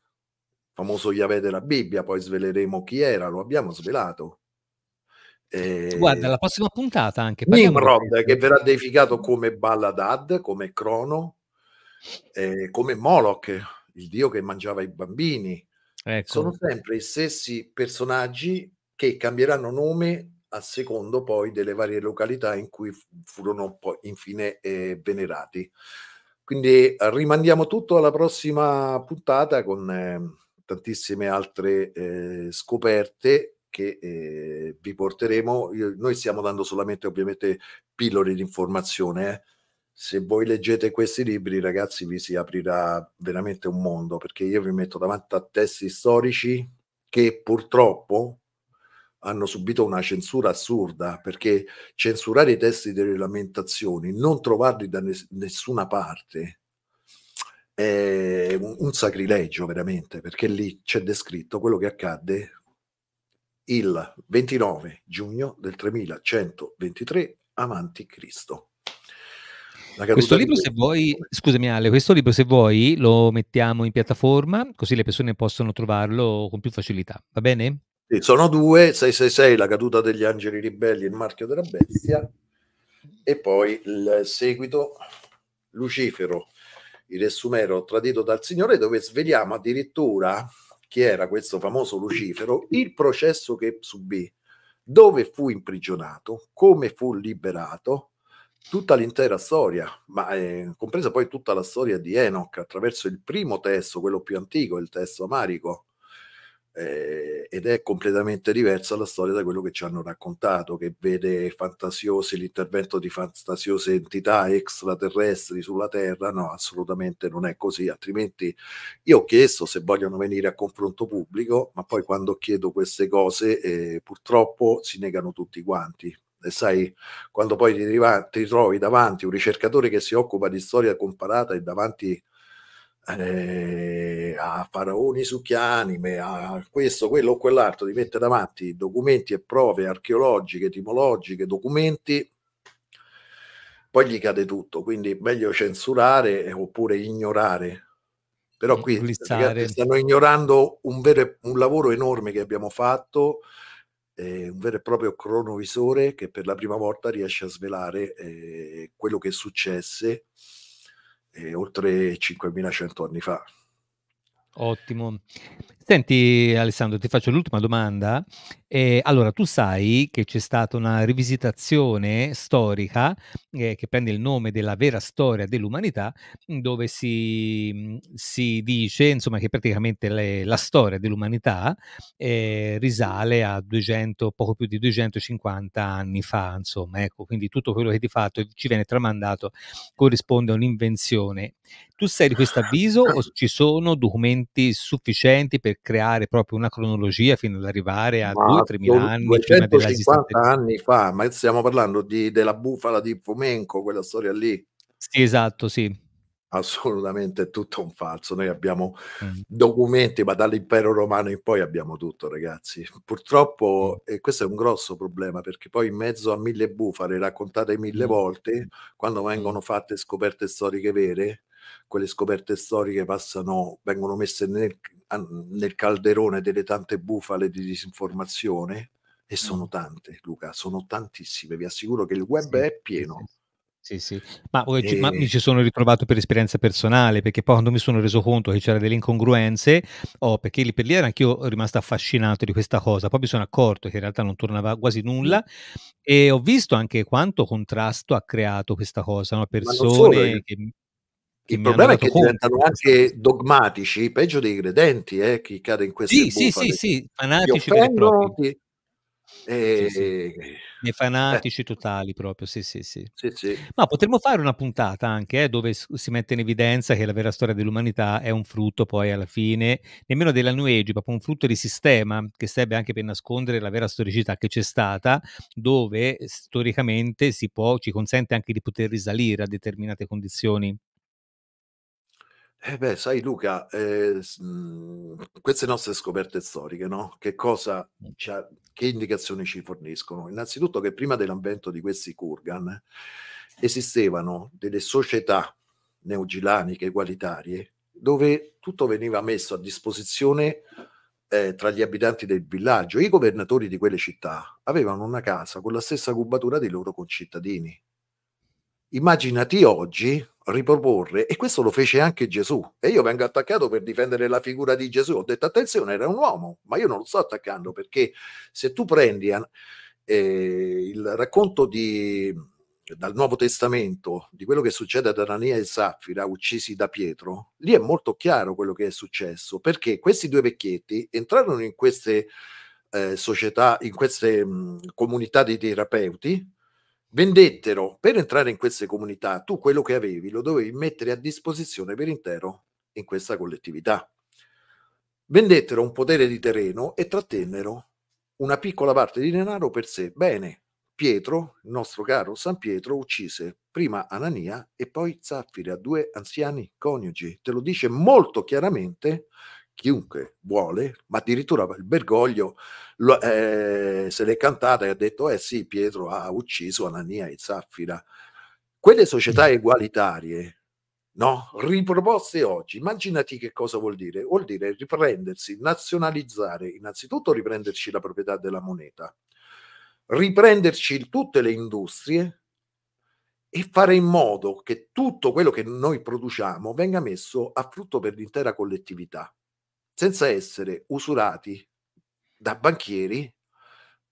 famoso Yahweh della Bibbia, poi sveleremo chi era, lo abbiamo svelato. Eh, Guarda, la prossima puntata anche. Nimrod, che verrà deificato come Baladad, come Crono, eh, come Moloch, il dio che mangiava i bambini, Ecco. Sono sempre i stessi personaggi che cambieranno nome a secondo poi delle varie località in cui furono poi infine eh, venerati. Quindi eh, rimandiamo tutto alla prossima puntata con eh, tantissime altre eh, scoperte che eh, vi porteremo. Io, noi stiamo dando solamente ovviamente pillole di informazione, eh se voi leggete questi libri, ragazzi, vi si aprirà veramente un mondo, perché io vi metto davanti a testi storici che purtroppo hanno subito una censura assurda, perché censurare i testi delle lamentazioni, non trovarli da ness- nessuna parte, è un, un sacrilegio veramente, perché lì c'è descritto quello che accadde il 29 giugno del 3123 avanti Cristo. Questo libro, se vuoi, scusami Ale, questo libro se vuoi lo mettiamo in piattaforma così le persone possono trovarlo con più facilità, va bene? Sì, sono due, 666, La caduta degli angeli ribelli, e il marchio della bestia e poi il seguito, Lucifero, il Ressumero tradito dal Signore, dove sveliamo addirittura chi era questo famoso Lucifero, il processo che subì, dove fu imprigionato, come fu liberato tutta l'intera storia, ma eh, compresa poi tutta la storia di Enoch attraverso il primo testo, quello più antico, il testo amarico, eh, ed è completamente diversa la storia da quello che ci hanno raccontato, che vede fantasiosi, l'intervento di fantasiose entità extraterrestri sulla Terra, no, assolutamente non è così, altrimenti io ho chiesto se vogliono venire a confronto pubblico, ma poi quando chiedo queste cose eh, purtroppo si negano tutti quanti, e sai, quando poi ti, riva- ti trovi davanti un ricercatore che si occupa di storia comparata e davanti eh, a faraoni succhianime, a questo, quello o quell'altro, ti mette davanti documenti e prove archeologiche, etimologiche, documenti, poi gli cade tutto, quindi meglio censurare oppure ignorare. Però qui stanno ignorando un, vero, un lavoro enorme che abbiamo fatto, eh, un vero e proprio cronovisore che per la prima volta riesce a svelare eh, quello che successe eh, oltre 5100 anni fa. Ottimo. Senti Alessandro, ti faccio l'ultima domanda. Eh, allora, tu sai che c'è stata una rivisitazione storica eh, che prende il nome della vera storia dell'umanità, dove si, si dice insomma, che praticamente le, la storia dell'umanità eh, risale a 200, poco più di 250 anni fa, insomma, ecco, quindi tutto quello che di fatto ci viene tramandato corrisponde a un'invenzione. Tu sei di questo avviso o ci sono documenti sufficienti per creare proprio una cronologia fino ad arrivare a 2-3 anni 250 anni fa, ma stiamo parlando di, della bufala di Fomenco, quella storia lì. Sì, esatto, sì. Assolutamente tutto un falso. Noi abbiamo mm. documenti, ma dall'impero romano in poi abbiamo tutto, ragazzi. Purtroppo, mm. e questo è un grosso problema, perché poi in mezzo a mille bufale raccontate mille mm. volte, quando mm. vengono fatte scoperte storiche vere, quelle scoperte storiche passano, vengono messe nel, nel calderone delle tante bufale di disinformazione e mm. sono tante, Luca, sono tantissime, vi assicuro che il web sì, è pieno. Sì, sì, ma, e... ma, mi ci sono ritrovato per esperienza personale, perché poi quando mi sono reso conto che c'erano delle incongruenze, oh, perché lì per lì ero anch'io rimasto affascinato di questa cosa, poi mi sono accorto che in realtà non tornava quasi nulla e ho visto anche quanto contrasto ha creato questa cosa, no? persone solo, che il problema è che conto. diventano anche dogmatici, peggio dei credenti, eh, chi cade in queste sì, bufale. Sì, sì, sì, fanatici offendo, ti... eh... sì, sì. fanatici eh. totali proprio, sì, sì, sì. Ma potremmo fare una puntata anche eh, dove si mette in evidenza che la vera storia dell'umanità è un frutto poi alla fine, nemmeno della New Age, proprio un frutto di sistema che serve anche per nascondere la vera storicità che c'è stata, dove storicamente si può, ci consente anche di poter risalire a determinate condizioni eh beh, sai Luca, eh, mm, queste nostre scoperte storiche, no? Che cosa ci ha- che indicazioni ci forniscono? Innanzitutto che prima dell'avvento di questi Kurgan esistevano delle società neogilaniche egualitarie dove tutto veniva messo a disposizione eh, tra gli abitanti del villaggio. I governatori di quelle città avevano una casa con la stessa cubatura dei loro concittadini. Immaginati oggi riproporre e questo lo fece anche Gesù e io vengo attaccato per difendere la figura di Gesù ho detto attenzione era un uomo ma io non lo sto attaccando perché se tu prendi eh, il racconto di, dal Nuovo Testamento di quello che succede ad Anania e Saffira uccisi da Pietro lì è molto chiaro quello che è successo perché questi due vecchietti entrarono in queste eh, società in queste mh, comunità di terapeuti vendettero per entrare in queste comunità, tu quello che avevi lo dovevi mettere a disposizione per intero in questa collettività. Vendettero un potere di terreno e trattennero una piccola parte di denaro per sé. Bene, Pietro, il nostro caro San Pietro, uccise prima Anania e poi Zaffira, due anziani coniugi. Te lo dice molto chiaramente chiunque vuole, ma addirittura il Bergoglio lo, eh, se l'è cantata e ha detto eh sì, Pietro ha ucciso Anania e Zaffira. Quelle società mm. egualitarie, no? riproposte oggi, immaginati che cosa vuol dire? Vuol dire riprendersi, nazionalizzare, innanzitutto riprenderci la proprietà della moneta, riprenderci tutte le industrie e fare in modo che tutto quello che noi produciamo venga messo a frutto per l'intera collettività senza essere usurati da banchieri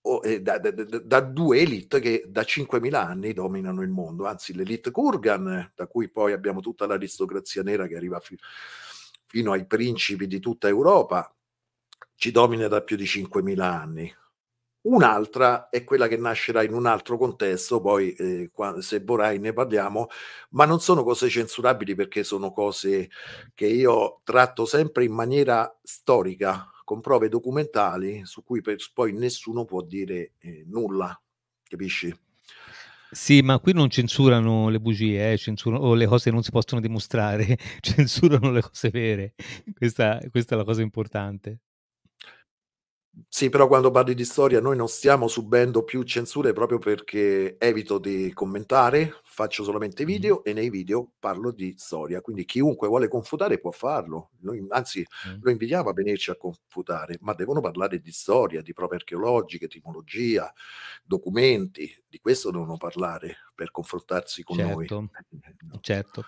o, eh, da, da, da, da, due elite che da 5.000 anni dominano il mondo, anzi l'elite Kurgan, da cui poi abbiamo tutta l'aristocrazia nera che arriva fi- fino ai principi di tutta Europa, ci domina da più di 5.000 anni. Un'altra è quella che nascerà in un altro contesto, poi eh, se vorrai ne parliamo, ma non sono cose censurabili perché sono cose che io tratto sempre in maniera storica, con prove documentali su cui per, poi nessuno può dire eh, nulla, capisci? Sì, ma qui non censurano le bugie, eh, censurano, o le cose che non si possono dimostrare, <laughs> censurano le cose vere. Questa, questa è la cosa importante. Sì, però quando parli di storia noi non stiamo subendo più censure proprio perché evito di commentare, faccio solamente video mm. e nei video parlo di storia, quindi chiunque vuole confutare può farlo. Noi, anzi, mm. lo invitiamo a venirci a confutare, ma devono parlare di storia, di prove archeologiche, etimologia, documenti, di questo devono parlare per confrontarsi con certo. noi. Certo. Eh, certo.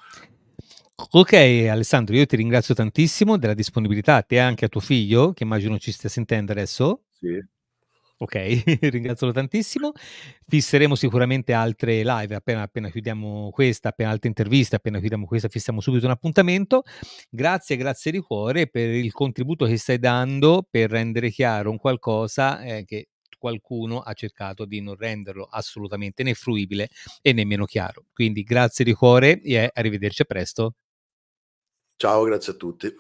Ok Alessandro, io ti ringrazio tantissimo della disponibilità a te e anche a tuo figlio, che immagino ci stia sentendo adesso. Sì. Ok, <laughs> ringrazio tantissimo. Fisseremo sicuramente altre live appena, appena, chiudiamo questa, appena altre interviste, appena chiudiamo questa, fissiamo subito un appuntamento. Grazie, grazie di cuore per il contributo che stai dando per rendere chiaro un qualcosa eh, che qualcuno ha cercato di non renderlo assolutamente né fruibile e nemmeno chiaro. Quindi grazie di cuore e arrivederci a presto. Ciao, grazie a tutti.